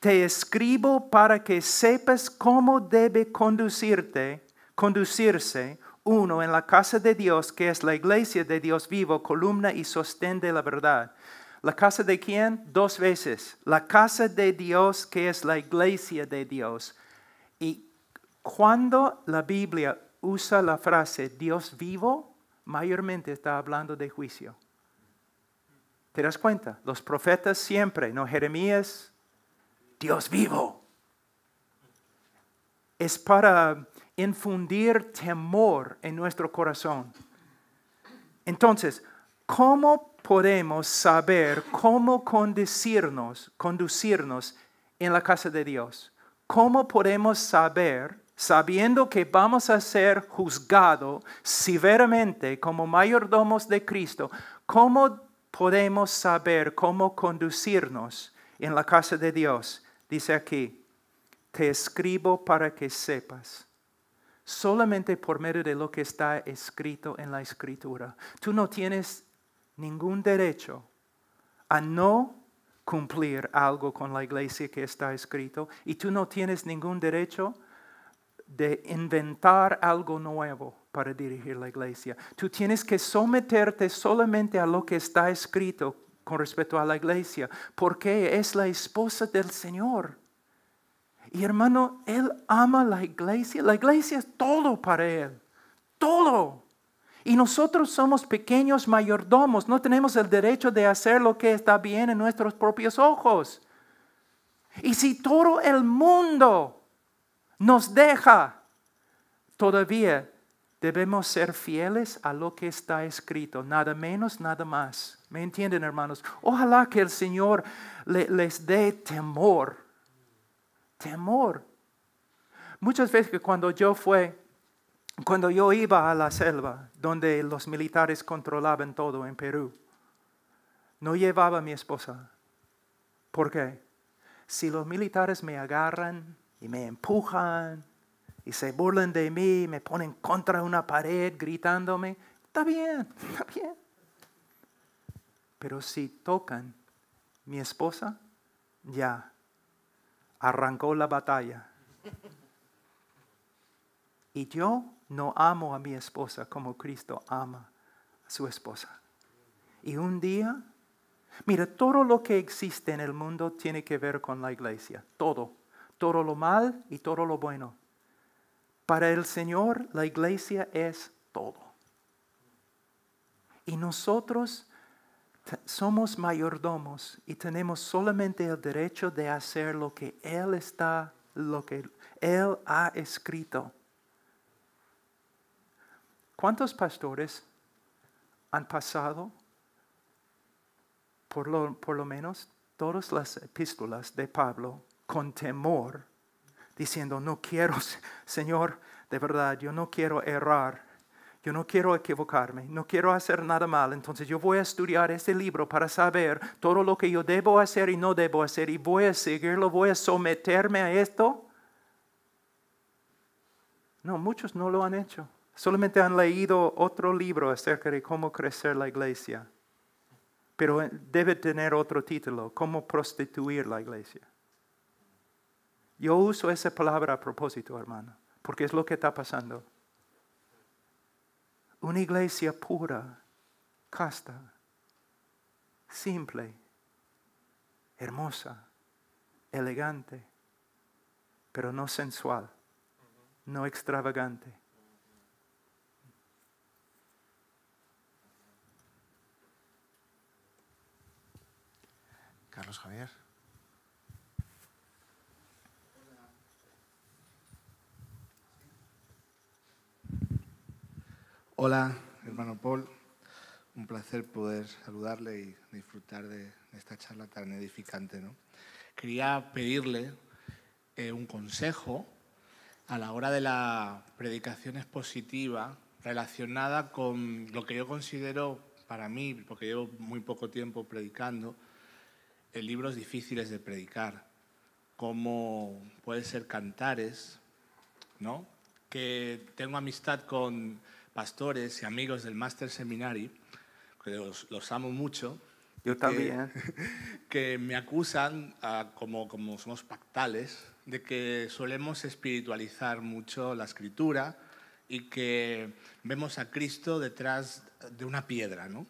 te escribo para que sepas cómo debe conducirte, conducirse uno en la casa de Dios, que es la iglesia de Dios vivo, columna y sostén de la verdad. ¿La casa de quién? Dos veces. La casa de Dios, que es la iglesia de Dios. Y cuando la Biblia usa la frase Dios vivo, mayormente está hablando de juicio. ¿Te das cuenta? Los profetas siempre, ¿no? Jeremías, Dios vivo. Es para infundir temor en nuestro corazón. Entonces, ¿cómo podemos saber cómo conducirnos, conducirnos en la casa de Dios? ¿Cómo podemos saber, sabiendo que vamos a ser juzgados severamente como mayordomos de Cristo, cómo podemos saber cómo conducirnos en la casa de Dios? Dice aquí, te escribo para que sepas solamente por medio de lo que está escrito en la escritura. Tú no tienes ningún derecho a no cumplir algo con la iglesia que está escrito y tú no tienes ningún derecho de inventar algo nuevo para dirigir la iglesia. Tú tienes que someterte solamente a lo que está escrito con respecto a la iglesia, porque es la esposa del Señor. Y hermano, Él ama la iglesia. La iglesia es todo para Él. Todo. Y nosotros somos pequeños mayordomos. No tenemos el derecho de hacer lo que está bien en nuestros propios ojos. Y si todo el mundo nos deja, todavía debemos ser fieles a lo que está escrito. Nada menos, nada más. ¿Me entienden, hermanos? Ojalá que el Señor les dé temor. Temor. Muchas veces que cuando yo fue, cuando yo iba a la selva, donde los militares controlaban todo en Perú, no llevaba a mi esposa. ¿Por qué? Si los militares me agarran y me empujan y se burlan de mí, me ponen contra una pared gritándome, está bien, está bien. Pero si tocan mi esposa, ya arrancó la batalla. Y yo no amo a mi esposa como Cristo ama a su esposa. Y un día, mira, todo lo que existe en el mundo tiene que ver con la iglesia, todo, todo lo mal y todo lo bueno. Para el Señor, la iglesia es todo. Y nosotros somos mayordomos y tenemos solamente el derecho de hacer lo que Él está, lo que Él ha escrito. ¿Cuántos pastores han pasado, por lo, por lo menos todas las epístolas de Pablo, con temor, diciendo, no quiero, <laughs> Señor, de verdad, yo no quiero errar yo no quiero equivocarme, no quiero hacer nada mal, entonces yo voy a estudiar este libro para saber todo lo que yo debo hacer y no debo hacer y voy a seguirlo, voy a someterme a esto. No, muchos no lo han hecho. Solamente han leído otro libro acerca de cómo crecer la iglesia, pero eh, debe tener otro título, cómo prostituir la iglesia. Yo uso esa palabra a propósito, hermano, porque es lo que está pasando. Una iglesia pura, casta, simple, hermosa, elegante, pero no sensual, no extravagante. Carlos Javier. Hola, hermano Paul. Un placer poder saludarle y disfrutar de esta charla tan edificante. ¿no? Quería pedirle eh, un consejo a la hora de la predicación expositiva relacionada con lo que yo considero para mí, porque llevo muy poco tiempo predicando, eh, libros difíciles de predicar, como puede ser Cantares, ¿no? que tengo amistad con pastores y amigos del Master Seminary, que los, amo mucho. Yo también. <laughs> Que, me acusan, ah, como, somos pactales, de que solemos espiritualizar mucho la escritura y que vemos a Cristo detrás de una piedra, ¿no?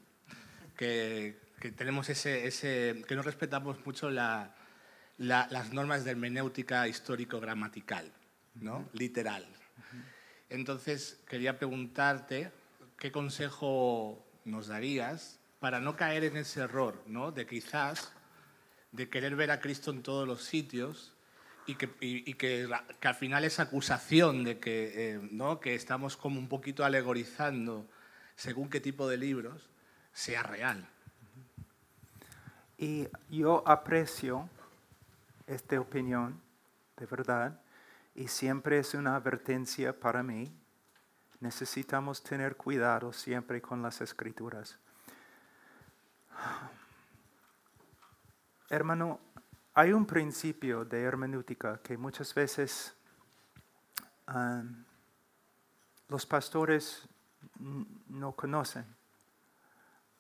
Que, tenemos ese, que no respetamos mucho las normas de hermenéutica histórico-gramatical, ¿no? Literal. Entonces, quería preguntarte qué consejo nos darías para no caer en ese error, ¿no? De quizás de querer ver a Cristo en todos los sitios y que, al final esa acusación de que, eh, ¿no? que estamos como un poquito alegorizando según qué tipo de libros sea real. Y yo aprecio esta opinión, de verdad, y siempre es una advertencia para mí. Necesitamos tener cuidado siempre con las escrituras. Hermano, hay un principio de hermenéutica que muchas veces ah, los pastores no conocen.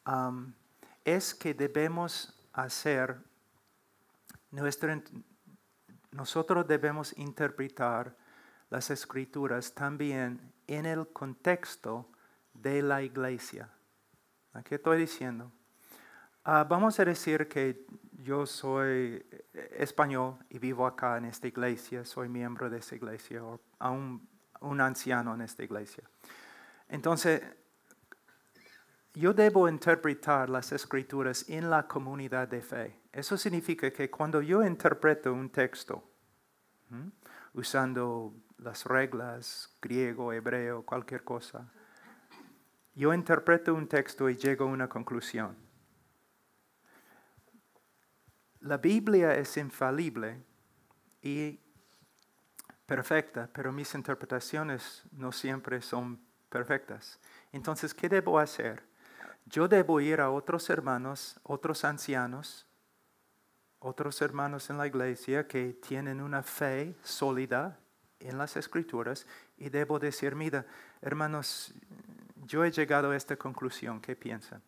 Ah, es que debemos hacer nuestra nosotros debemos interpretar las escrituras también en el contexto de la iglesia. ¿A qué estoy diciendo? Ah, vamos a decir que yo soy eh, español y vivo acá en esta iglesia, soy miembro de esta iglesia o un anciano en esta iglesia. Entonces, yo debo interpretar las escrituras en la comunidad de fe. Eso significa que cuando yo interpreto un texto, usando las reglas griego, hebreo, cualquier cosa, yo interpreto un texto y llego a una conclusión. La Biblia es infalible y perfecta, pero mis interpretaciones no siempre son perfectas. Entonces, ¿qué debo hacer? Yo debo ir a otros hermanos, otros ancianos, otros hermanos en la iglesia que tienen una fe sólida en las escrituras y debo decir, mira, hermanos, yo he llegado a esta conclusión, ¿qué piensan?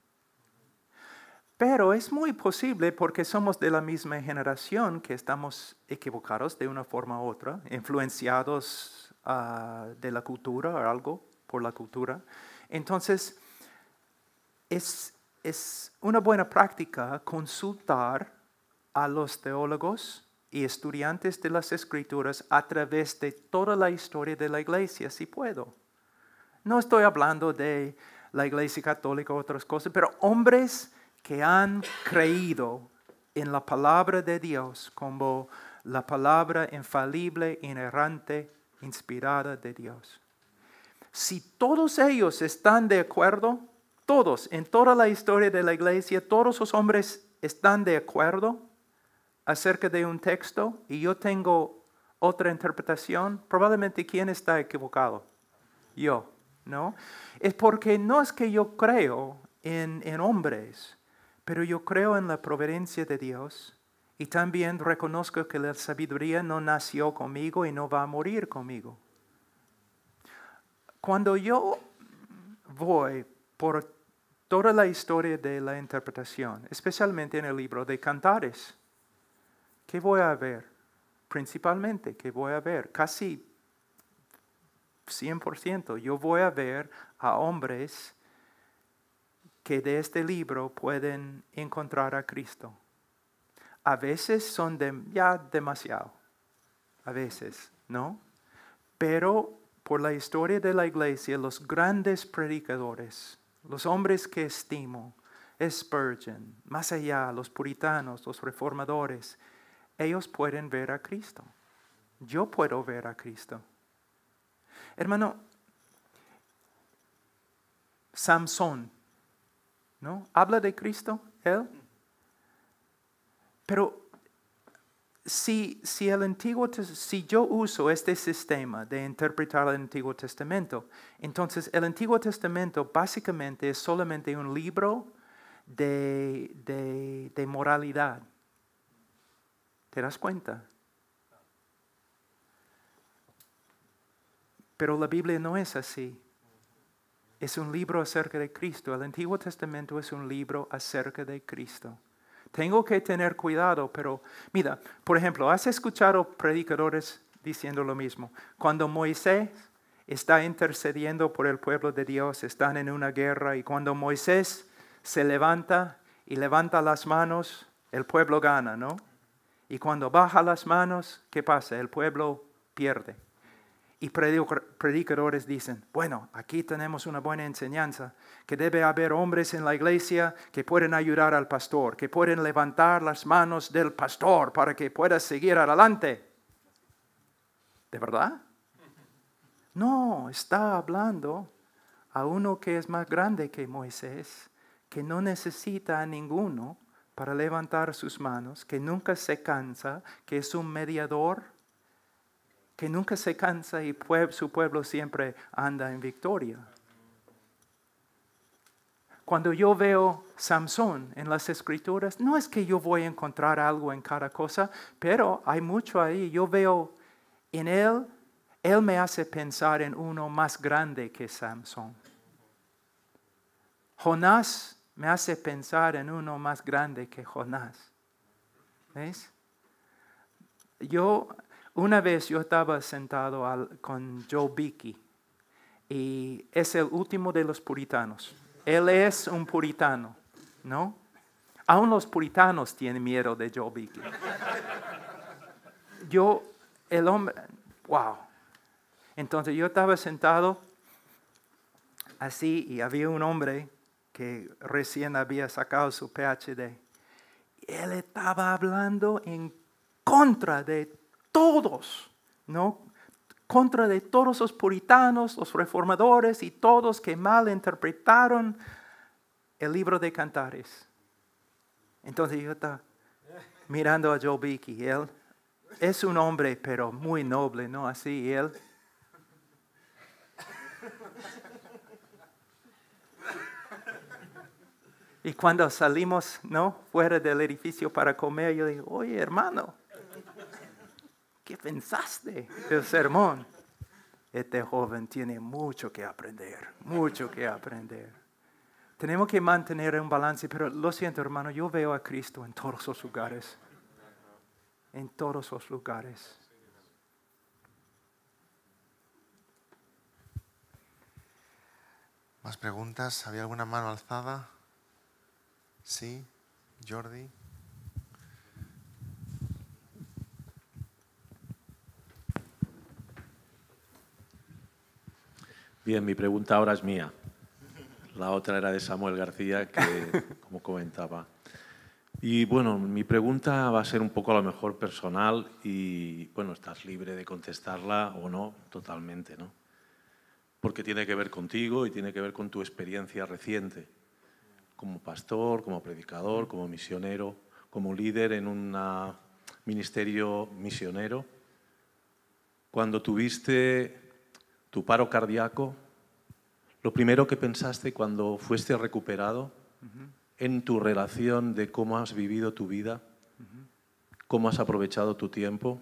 Pero es muy posible porque somos de la misma generación que estamos equivocados de una forma u otra, influenciados ah, de la cultura o algo por la cultura. Entonces, es, es una buena práctica consultar a los teólogos y estudiantes de las escrituras a través de toda la historia de la iglesia, si puedo. No estoy hablando de la iglesia católica o otras cosas, pero hombres que han creído en la palabra de Dios como la palabra infalible, inerrante, inspirada de Dios. Si todos ellos están de acuerdo, todos, en toda la historia de la iglesia, todos los hombres están de acuerdo, acerca de un texto y yo tengo otra interpretación, probablemente quién está equivocado? Yo, ¿no? Es porque no es que yo creo en, en hombres, pero yo creo en la providencia de Dios y también reconozco que la sabiduría no nació conmigo y no va a morir conmigo. Cuando yo voy por toda la historia de la interpretación, especialmente en el libro de Cantares, ¿Qué voy a ver? Principalmente, ¿qué voy a ver? Casi 100%. Yo voy a ver a hombres que de este libro pueden encontrar a Cristo. A veces son ya demasiado, a veces, ¿no? Pero por la historia de la iglesia, los grandes predicadores, los hombres que estimo, Spurgeon, más allá, los puritanos, los reformadores, ellos pueden ver a Cristo. Yo puedo ver a Cristo. Hermano, Samson, ¿no? Habla de Cristo, él. Pero si, el Antiguo, si yo uso este sistema de interpretar el Antiguo Testamento, entonces el Antiguo Testamento básicamente es solamente un libro de, de moralidad ¿Te das cuenta? Pero la Biblia no es así. Es un libro acerca de Cristo. El Antiguo Testamento es un libro acerca de Cristo. Tengo que tener cuidado, pero mira, por ejemplo, has escuchado predicadores diciendo lo mismo. Cuando Moisés está intercediendo por el pueblo de Dios, están en una guerra y cuando Moisés se levanta y levanta las manos, el pueblo gana, ¿no? Y cuando baja las manos, ¿qué pasa? El pueblo pierde. Y predicadores dicen, bueno, aquí tenemos una buena enseñanza, que debe haber hombres en la iglesia que pueden ayudar al pastor, que pueden levantar las manos del pastor para que pueda seguir adelante. ¿De verdad? No, está hablando a uno que es más grande que Moisés, que no necesita a ninguno, para levantar sus manos, que nunca se cansa, que es un mediador, que nunca se cansa y su pueblo siempre anda en victoria. Cuando yo veo Samson en las escrituras, no es que yo voy a encontrar algo en cada cosa, pero hay mucho ahí. Yo veo en él, él me hace pensar en uno más grande que Samson. Jonás me hace pensar en uno más grande que Jonás. ¿Ves? Yo, una vez yo estaba sentado con Joe Bickey, y es el último de los puritanos. Él es un puritano, ¿no? Aún los puritanos tienen miedo de Joe Bickey. Yo, el hombre, wow. Entonces yo estaba sentado así y había un hombre que recién había sacado su PhD. Él estaba hablando en contra de todos, ¿no? Contra de todos los puritanos, los reformadores y todos que malinterpretaron el libro de Cantares. Entonces yo estaba mirando a Joe Vicky. él es un hombre pero muy noble, ¿no? Así, él Y cuando salimos, ¿no? Fuera del edificio para comer, yo digo, oye, hermano, ¿qué pensaste del sermón? Este joven tiene mucho que aprender, mucho que aprender. Tenemos que mantener un balance, pero lo siento, hermano, yo veo a Cristo en todos los lugares. En todos los lugares. ¿Más preguntas? ¿Había alguna mano alzada? Sí, Jordi. Bien, mi pregunta ahora es mía. La otra era de Samuel García, que, <laughs> como comentaba. Y bueno, mi pregunta va a ser un poco a lo mejor personal y bueno, estás libre de contestarla o no, totalmente, ¿no? Porque tiene que ver contigo y tiene que ver con tu experiencia reciente como pastor, como predicador, como misionero, como líder en un ministerio misionero, cuando tuviste tu paro cardíaco, lo primero que pensaste cuando fuiste recuperado en tu relación de cómo has vivido tu vida, cómo has aprovechado tu tiempo,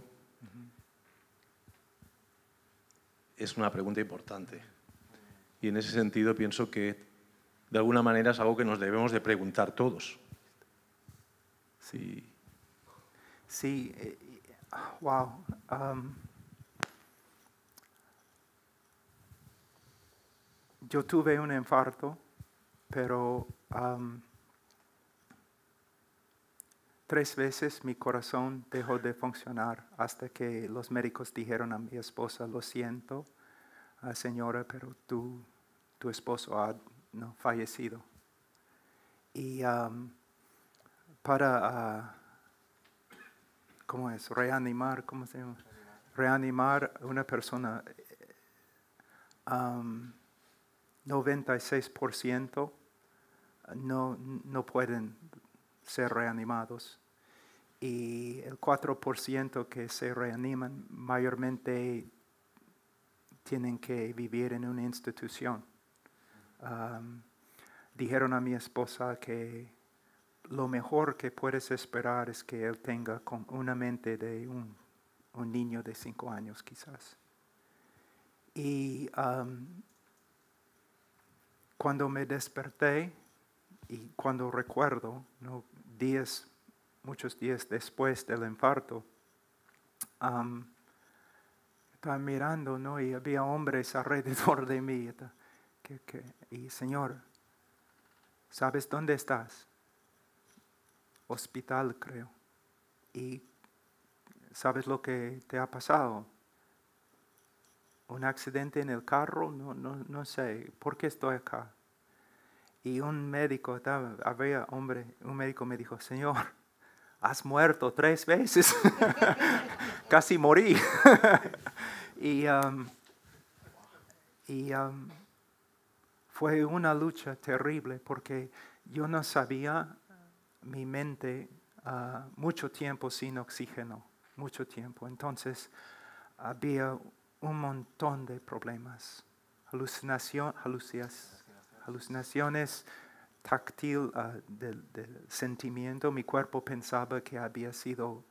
es una pregunta importante. Y en ese sentido pienso que de alguna manera es algo que nos debemos de preguntar todos. Sí. Sí, eh, wow. Um, yo tuve un infarto, pero um, tres veces mi corazón dejó de funcionar hasta que los médicos dijeron a mi esposa, lo siento, ah, señora, pero tú, tu esposo ha no, fallecido. Y um, para, ah, ¿cómo es? Reanimar, ¿cómo se llama? Reanimar una persona, 96% eh, um, no, no pueden ser reanimados. Y el 4% que se reaniman mayormente tienen que vivir en una institución dijeron a mi esposa que lo mejor que puedes esperar es que él tenga con una mente de un, niño de cinco años quizás. Y cuando me desperté y cuando recuerdo, ¿no? días, muchos días después del infarto, estaba mirando ¿no? y había hombres <laughs> alrededor de mí y Señor, ¿sabes dónde estás? Hospital, creo. Y ¿sabes lo que te ha pasado? Un accidente en el carro, no, no, no sé, ¿por qué estoy acá? Y un médico, había hombre, un médico me dijo, Señor, has muerto tres veces, <laughs> casi morí. <laughs> y um, y um, fue una lucha terrible porque yo no sabía mi mente ah, mucho tiempo sin oxígeno, mucho tiempo. Entonces había un montón de problemas, Alucinación, alucinaciones táctil ah, del, sentimiento. Mi cuerpo pensaba que había sido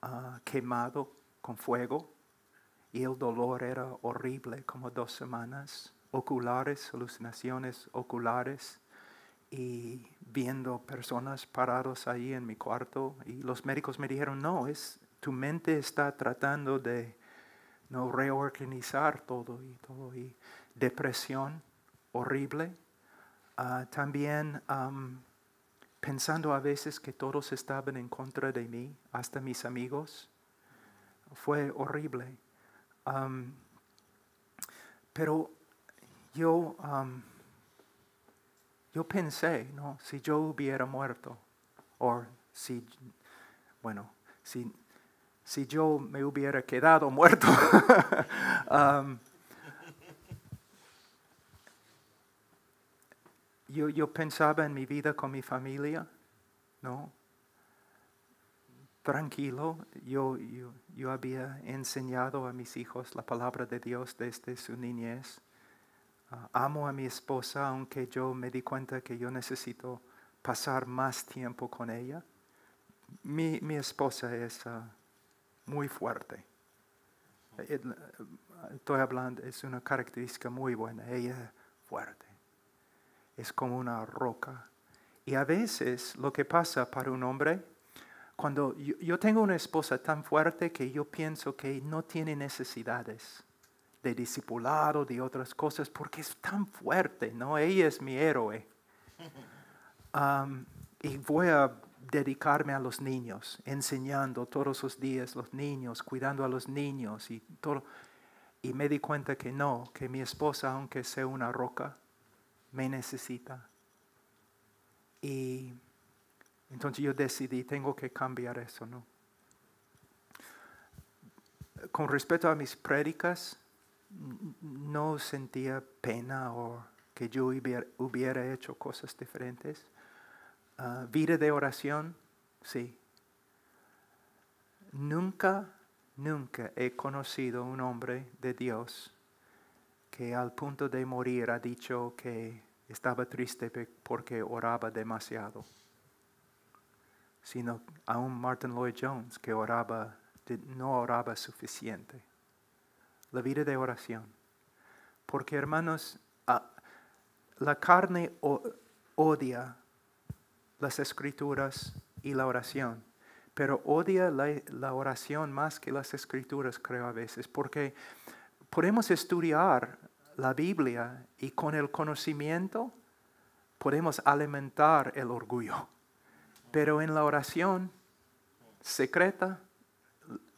ah, quemado con fuego y el dolor era horrible, como dos semanas oculares, alucinaciones oculares y viendo personas parados ahí en mi cuarto y los médicos me dijeron, no, es, tu mente está tratando de no reorganizar todo y todo y depresión horrible. Ah, también pensando a veces que todos estaban en contra de mí, hasta mis amigos. Fue horrible. pero yo, um, yo pensé, ¿no? Si yo hubiera muerto, o si, bueno, si, si yo me hubiera quedado muerto, <laughs> um, yo, yo pensaba en mi vida con mi familia, ¿no? tranquilo. yo, yo, había enseñado a mis hijos la palabra de Dios desde su niñez. Ah, amo a mi esposa, aunque yo me di cuenta que yo necesito pasar más tiempo con ella. Mi, esposa es ah, muy fuerte. Eh, eh, estoy hablando, es una característica muy buena. Ella es fuerte. Es como una roca. Y a veces lo que pasa para un hombre, cuando yo tengo una esposa tan fuerte que yo pienso que no tiene necesidades de discipulado, de otras cosas, porque es tan fuerte, ¿no? Ella es mi héroe. <laughs> y voy a dedicarme a los niños, enseñando todos los días los niños, cuidando a los niños y todo. Y me di cuenta que no, que mi esposa, aunque sea una roca, me necesita. Y entonces yo decidí, tengo que cambiar eso, ¿no? Con respecto a mis prédicas, no sentía pena o que yo hubiera, hecho cosas diferentes. Ah, vida de oración, sí. Nunca, nunca he conocido un hombre de Dios que al punto de morir ha dicho que estaba triste porque oraba demasiado, sino a un Martin Lloyd Jones que oraba, no oraba suficiente la vida de oración. Porque hermanos, ah, la carne odia las escrituras y la oración, pero odia la, oración más que las escrituras, creo a veces, porque podemos estudiar la Biblia y con el conocimiento podemos alimentar el orgullo, pero en la oración secreta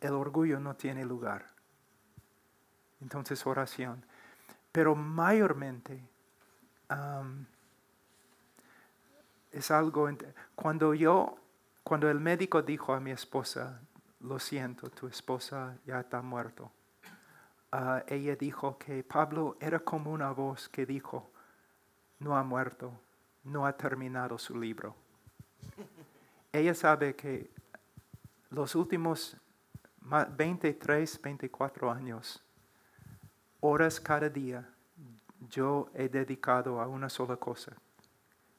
el orgullo no tiene lugar. Entonces oración. Pero mayormente es algo, cuando yo, cuando el médico dijo a mi esposa, lo siento, tu esposa ya está muerto, ah, ella dijo que Pablo era como una voz que dijo, no ha muerto, no ha terminado su libro. ella sabe que los últimos 23, 24 años horas cada día yo he dedicado a una sola cosa,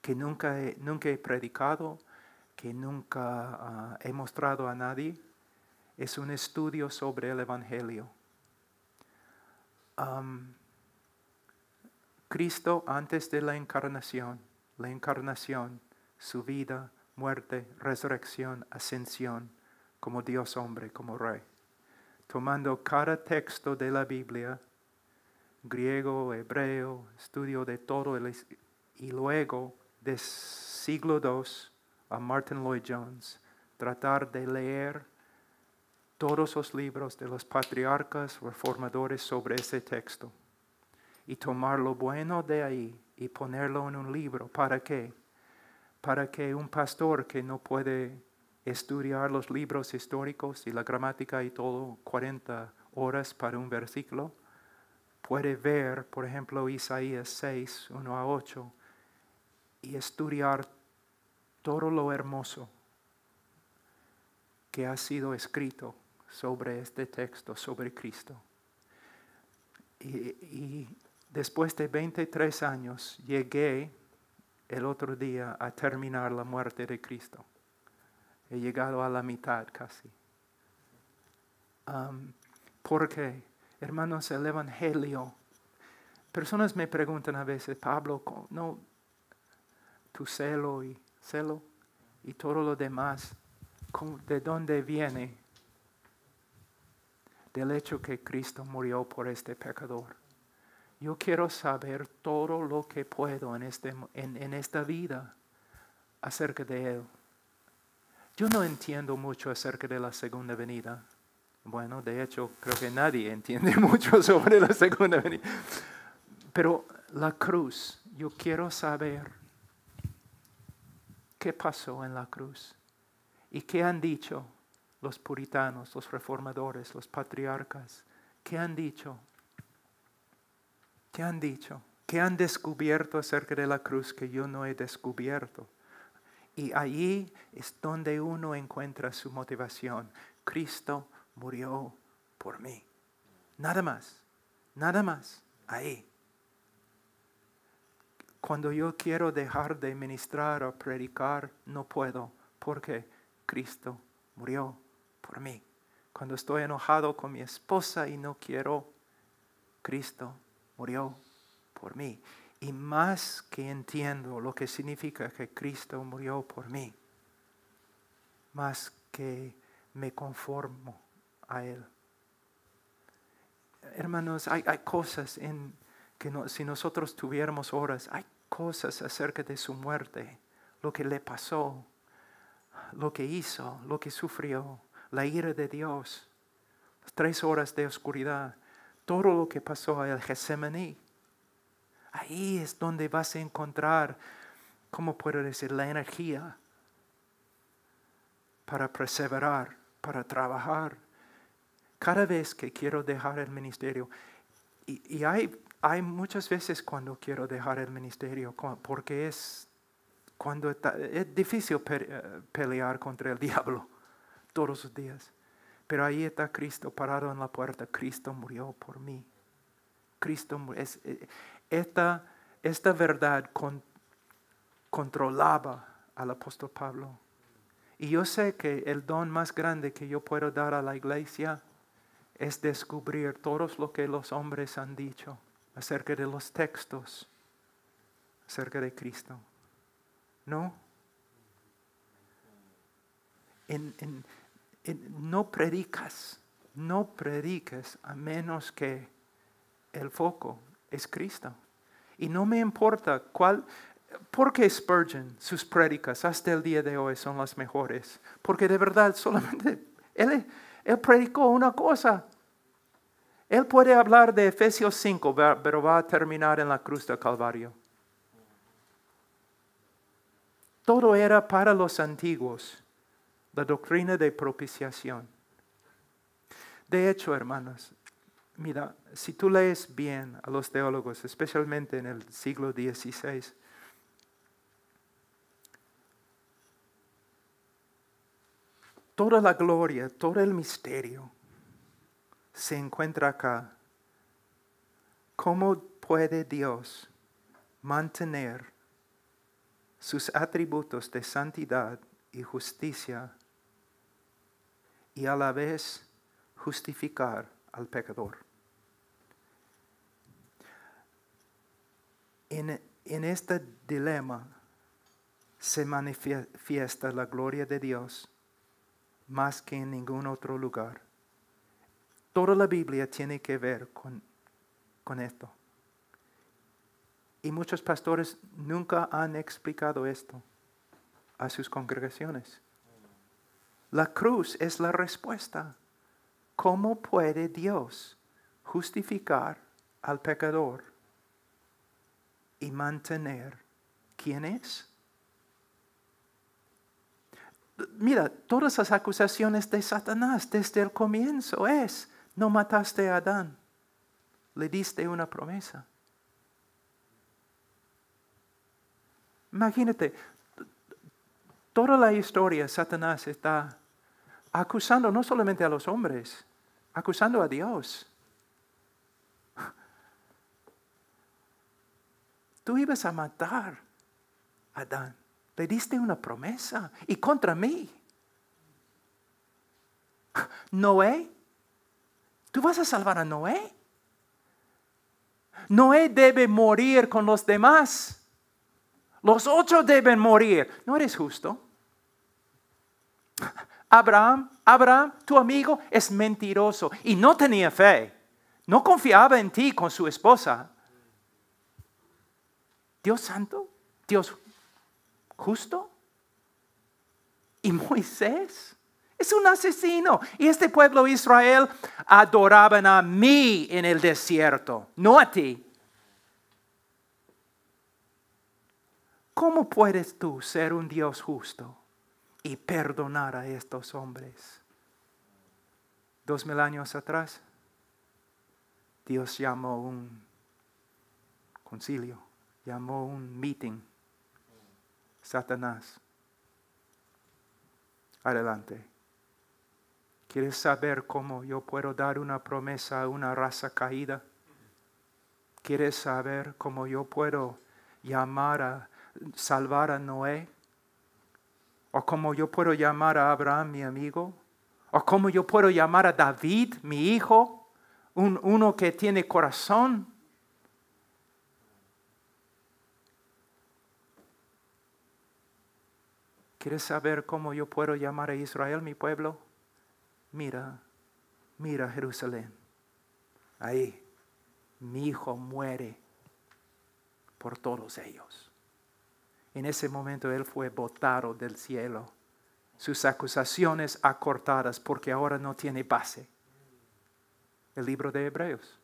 que nunca he, nunca he predicado, que nunca ah, he mostrado a nadie, es un estudio sobre el Evangelio. Cristo antes de la encarnación, la encarnación, su vida, muerte, resurrección, ascensión, como Dios hombre, como rey. Tomando cada texto de la Biblia griego, hebreo, estudio de todo. y luego, de siglo II a Martin Lloyd Jones, tratar de leer todos los libros de los patriarcas reformadores sobre ese texto y tomar lo bueno de ahí y ponerlo en un libro. ¿Para qué? Para que un pastor que no puede estudiar los libros históricos y la gramática y todo 40 horas para un versículo, puede ver, por ejemplo, Isaías 6, 1 a 8, y estudiar todo lo hermoso que ha sido escrito sobre este texto, sobre Cristo. Y, después de 23 años llegué el otro día a terminar la muerte de Cristo. He llegado a la mitad casi. Um, ¿Por qué? Hermanos, el Evangelio. Personas me preguntan a veces, Pablo, no, tu celo y celo y todo lo demás, ¿de dónde viene? Del hecho que Cristo murió por este pecador. Yo quiero saber todo lo que puedo en, este, en esta vida acerca de Él. Yo no entiendo mucho acerca de la segunda venida. Bueno, de hecho, creo que nadie <laughs> entiende mucho sobre la segunda venida. Pero la cruz, yo quiero saber qué pasó en la cruz y qué han dicho los puritanos, los reformadores, los patriarcas. ¿Qué han dicho? ¿Qué han dicho? ¿Qué han descubierto acerca de la cruz que yo no he descubierto? Y allí es donde uno encuentra su motivación. Cristo murió por mí. Nada más, nada más, ahí. Cuando yo quiero dejar de ministrar o predicar, no puedo, porque Cristo murió por mí. Cuando estoy enojado con mi esposa y no quiero, Cristo murió por mí. Y más que entiendo lo que significa que Cristo murió por mí, más que me conformo él. Hermanos, hay, cosas en que no, si nosotros tuviéramos horas, hay cosas acerca de su muerte, lo que le pasó, lo que hizo, lo que sufrió, la ira de Dios, tres horas de oscuridad, todo lo que pasó en el Getsemaní. Ahí es donde vas a encontrar, ¿cómo puedo decir?, la energía para perseverar, para trabajar, cada vez que quiero dejar el ministerio, y, hay, hay muchas veces cuando quiero dejar el ministerio, porque es, cuando es difícil eh, pelear contra el <laughs> diablo todos los días. Pero ahí está Cristo parado en la puerta. Cristo murió por mí. Cristo murió. Eh, esta, esta verdad controlaba al apóstol Pablo. Y yo sé que el don más grande que yo puedo dar a la iglesia es descubrir todo lo que los hombres han dicho acerca de los textos, acerca de Cristo. No. no predicas, no prediques a menos que el foco es Cristo. Y no me importa cuál, porque Spurgeon, sus prédicas hasta el día de hoy son las mejores? Porque de verdad solamente <laughs> él es. Él predicó una cosa. Él puede hablar de Efesios 5, pero va a terminar en la cruz de Calvario. Todo era para los antiguos, la doctrina de propiciación. De hecho, hermanos, mira, si tú lees bien a los teólogos, especialmente en el siglo XVI, Toda la gloria, todo el misterio se encuentra acá. ¿Cómo puede Dios mantener sus atributos de santidad y justicia y a la vez justificar al pecador? En, este dilema se manifiesta la gloria de Dios más que en ningún otro lugar. Toda la Biblia tiene que ver con, con esto. Y muchos pastores nunca han explicado esto a sus congregaciones. La cruz es la respuesta. ¿Cómo puede Dios justificar al pecador y mantener quién es? Mira, todas las acusaciones de Satanás desde el comienzo es, no mataste a Adán, le diste una promesa. Imagínate, toda la historia Satanás está acusando no solamente a los hombres, acusando a Dios. Tú ibas a matar a Adán. Le diste una promesa y contra mí. Noé, ¿tú vas a salvar a Noé? Noé debe morir con los demás. Los otros deben morir. No eres justo. Abraham, Abraham, tu amigo es mentiroso y no tenía fe. No confiaba en ti con su esposa. Dios santo, Dios justo. Y Moisés es un asesino. Y este pueblo de Israel adoraban a mí en el desierto, no a ti. ¿Cómo puedes tú ser un Dios justo y perdonar a estos hombres? Dos mil años atrás, Dios llamó un concilio, llamó un meeting Satanás, adelante. ¿Quieres saber cómo yo puedo dar una promesa a una raza caída? ¿Quieres saber cómo yo puedo llamar a salvar a Noé? ¿O cómo yo puedo llamar a Abraham, mi amigo? ¿O cómo yo puedo llamar a David, mi hijo? uno que tiene corazón. ¿Quieres saber cómo yo puedo llamar a Israel mi pueblo? Mira, mira Jerusalén. Ahí, mi hijo muere por todos ellos. En ese momento él fue botado del cielo. Sus acusaciones acortadas porque ahora no tiene base. El libro de Hebreos.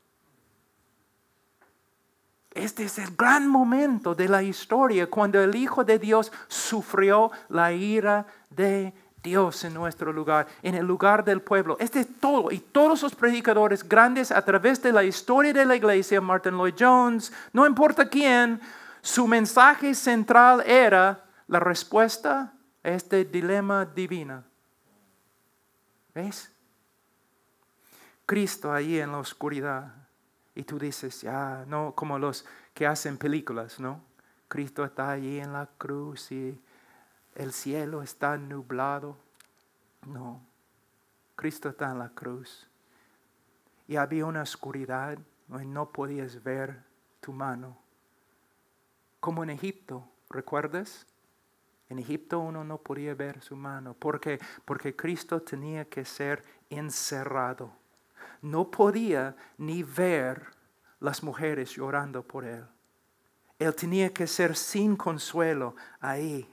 Este es el gran momento de la historia cuando el Hijo de Dios sufrió la ira de Dios en nuestro lugar, en el lugar del pueblo. Este es todo. Y todos los predicadores grandes a través de la historia de la iglesia, Martin Lloyd Jones, no importa quién, su mensaje central era la respuesta a este dilema divino. ¿Ves? Cristo ahí en la oscuridad y tú dices, ya, no, como los que hacen películas, ¿no? Cristo está allí en la cruz y el cielo está nublado. No, Cristo está en la cruz. Y había una oscuridad y no podías ver tu mano. Como en Egipto, ¿recuerdas? En Egipto uno no podía ver su mano. ¿Por qué? Porque Cristo tenía que ser encerrado no podía ni ver las mujeres llorando por él. Él tenía que ser sin consuelo ahí,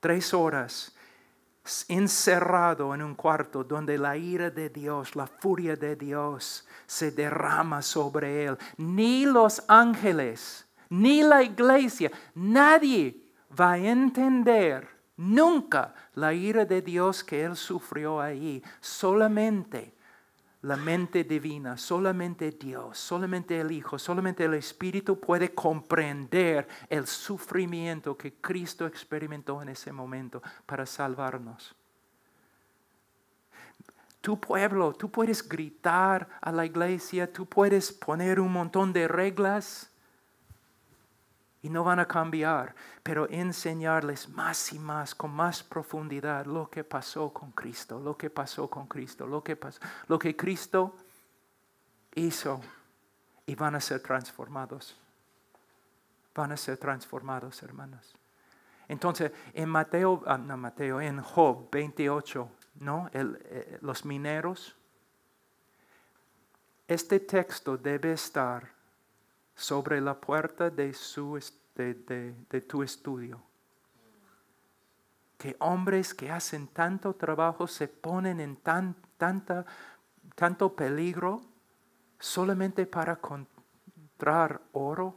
tres horas, encerrado en un cuarto donde la ira de Dios, la furia de Dios se derrama sobre él. Ni los ángeles, ni la iglesia, nadie va a entender nunca la ira de Dios que él sufrió ahí. Solamente la mente divina, solamente Dios, solamente el Hijo, solamente el Espíritu puede comprender el sufrimiento que Cristo experimentó en ese momento para salvarnos. Tu pueblo, tú puedes gritar a la iglesia, tú puedes poner un montón de reglas, y no van a cambiar, pero enseñarles más y más, con más profundidad, lo que pasó con Cristo, lo que pasó con Cristo, lo que, pasó, lo que Cristo hizo. Y van a ser transformados. Van a ser transformados, hermanos. Entonces, en Mateo, ah, no Mateo, en Job 28, ¿no? Eh, los mineros. Este texto debe estar sobre la puerta de, su, tu estudio. Que hombres que hacen tanto trabajo se ponen en tanta, tanto peligro solamente para encontrar oro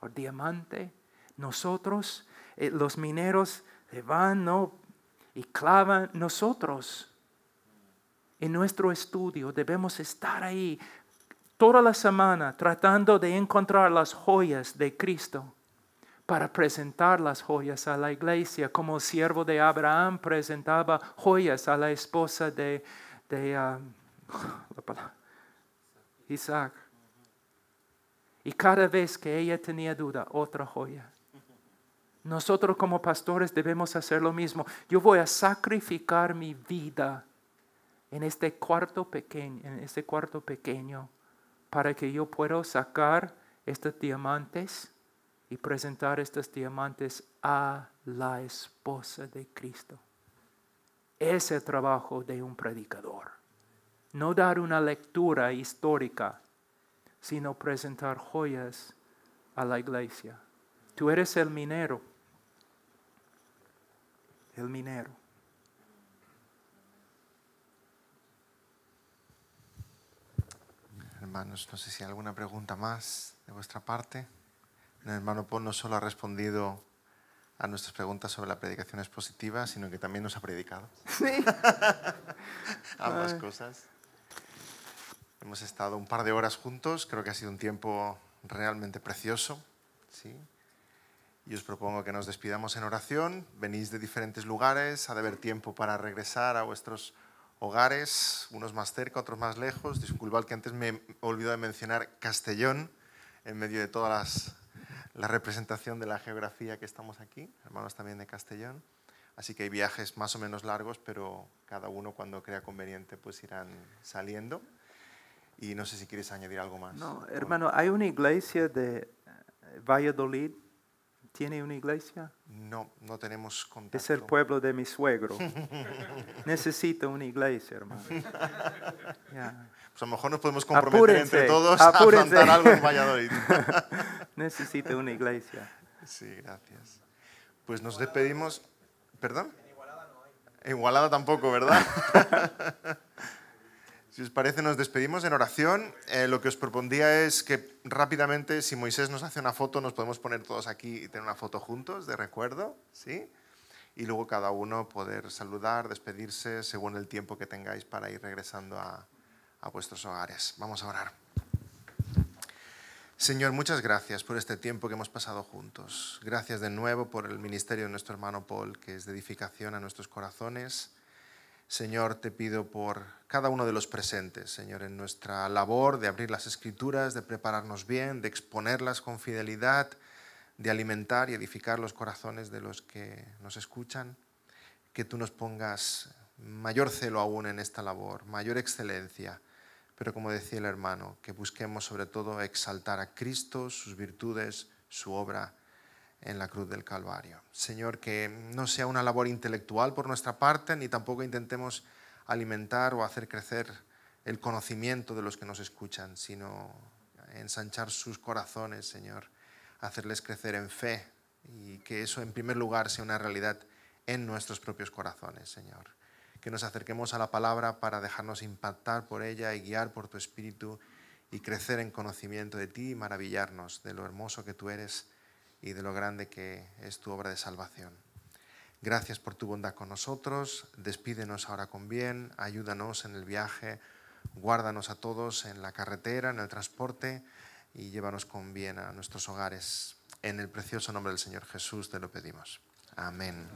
o diamante. Nosotros, eh, los mineros, se van y clavan nosotros. En nuestro estudio debemos estar ahí toda la semana tratando de encontrar las joyas de Cristo para presentar las joyas a la iglesia, como el siervo de Abraham presentaba joyas a la esposa de, ah, Isaac. Y cada vez que ella tenía duda, otra joya. Nosotros como pastores debemos hacer lo mismo. Yo voy a sacrificar mi vida en este cuarto pequeño, en este cuarto pequeño para que yo pueda sacar estos diamantes y presentar estos diamantes a la esposa de Cristo. Es el trabajo de un predicador. No dar una lectura histórica, sino presentar joyas a la iglesia. Tú eres el minero. El minero. hermanos. No sé si hay alguna pregunta más de vuestra parte. El hermano Paul no solo ha respondido a nuestras preguntas sobre la predicación expositiva, sino que también nos ha predicado. Sí. <laughs> Ambas cosas. Hemos estado un par de horas juntos, creo que ha sido un tiempo realmente precioso. ¿sí? Y os propongo que nos despidamos en oración. Venís de diferentes lugares, ha de haber tiempo para regresar a vuestros hogares, unos más cerca, otros más lejos. Disculpad que antes me he olvidado de mencionar Castellón, en medio de toda la representación de la geografía que estamos aquí, hermanos también de Castellón. Así que hay viajes más o menos largos, pero cada uno cuando crea conveniente pues irán saliendo. Y no sé si quieres añadir algo más. No, hermano, hay una iglesia de eh, Valladolid ¿Tiene una iglesia? No, no tenemos contacto. Es el pueblo de mi suegro. <laughs> Necesito una iglesia, hermano. <laughs> Pues a lo mejor nos podemos comprometer entre todos a plantar algo en Valladolid. <laughs> Necesito una iglesia. Sí, gracias. Pues nos despedimos. ¿Perdón? En Igualada no hay. En Igualada tampoco, ¿verdad? Si os parece, nos despedimos en oración. Eh, lo que os propondría es que rápidamente, si Moisés nos hace una foto, nos podemos poner todos aquí y tener una foto juntos de recuerdo, ¿sí? Y luego cada uno poder saludar, despedirse, según el tiempo que tengáis para ir regresando a, a vuestros hogares. Vamos a orar. Señor, muchas gracias por este tiempo que hemos pasado juntos. Gracias de nuevo por el ministerio de nuestro hermano Paul, que es de edificación a nuestros corazones Señor, te pido por cada uno de los presentes, Señor, en nuestra labor de abrir las escrituras, de prepararnos bien, de exponerlas con fidelidad, de alimentar y edificar los corazones de los que nos escuchan, que tú nos pongas mayor celo aún en esta labor, mayor excelencia, pero como decía el hermano, que busquemos sobre todo exaltar a Cristo, sus virtudes, su obra en la cruz del Calvario. Señor, que no sea una labor intelectual por nuestra parte, ni tampoco intentemos alimentar o hacer crecer el conocimiento de los que nos escuchan, sino ensanchar sus corazones, Señor, hacerles crecer en fe y que eso en primer lugar sea una realidad en nuestros propios corazones, Señor. Que nos acerquemos a la palabra para dejarnos impactar por ella y guiar por tu espíritu y crecer en conocimiento de ti y maravillarnos de lo hermoso que tú eres y de lo grande que es tu obra de salvación. Gracias por tu bondad con nosotros, despídenos ahora con bien, ayúdanos en el viaje, guárdanos a todos en la carretera, en el transporte y llévanos con bien a nuestros hogares. En el precioso nombre del Señor Jesús te lo pedimos. Amén.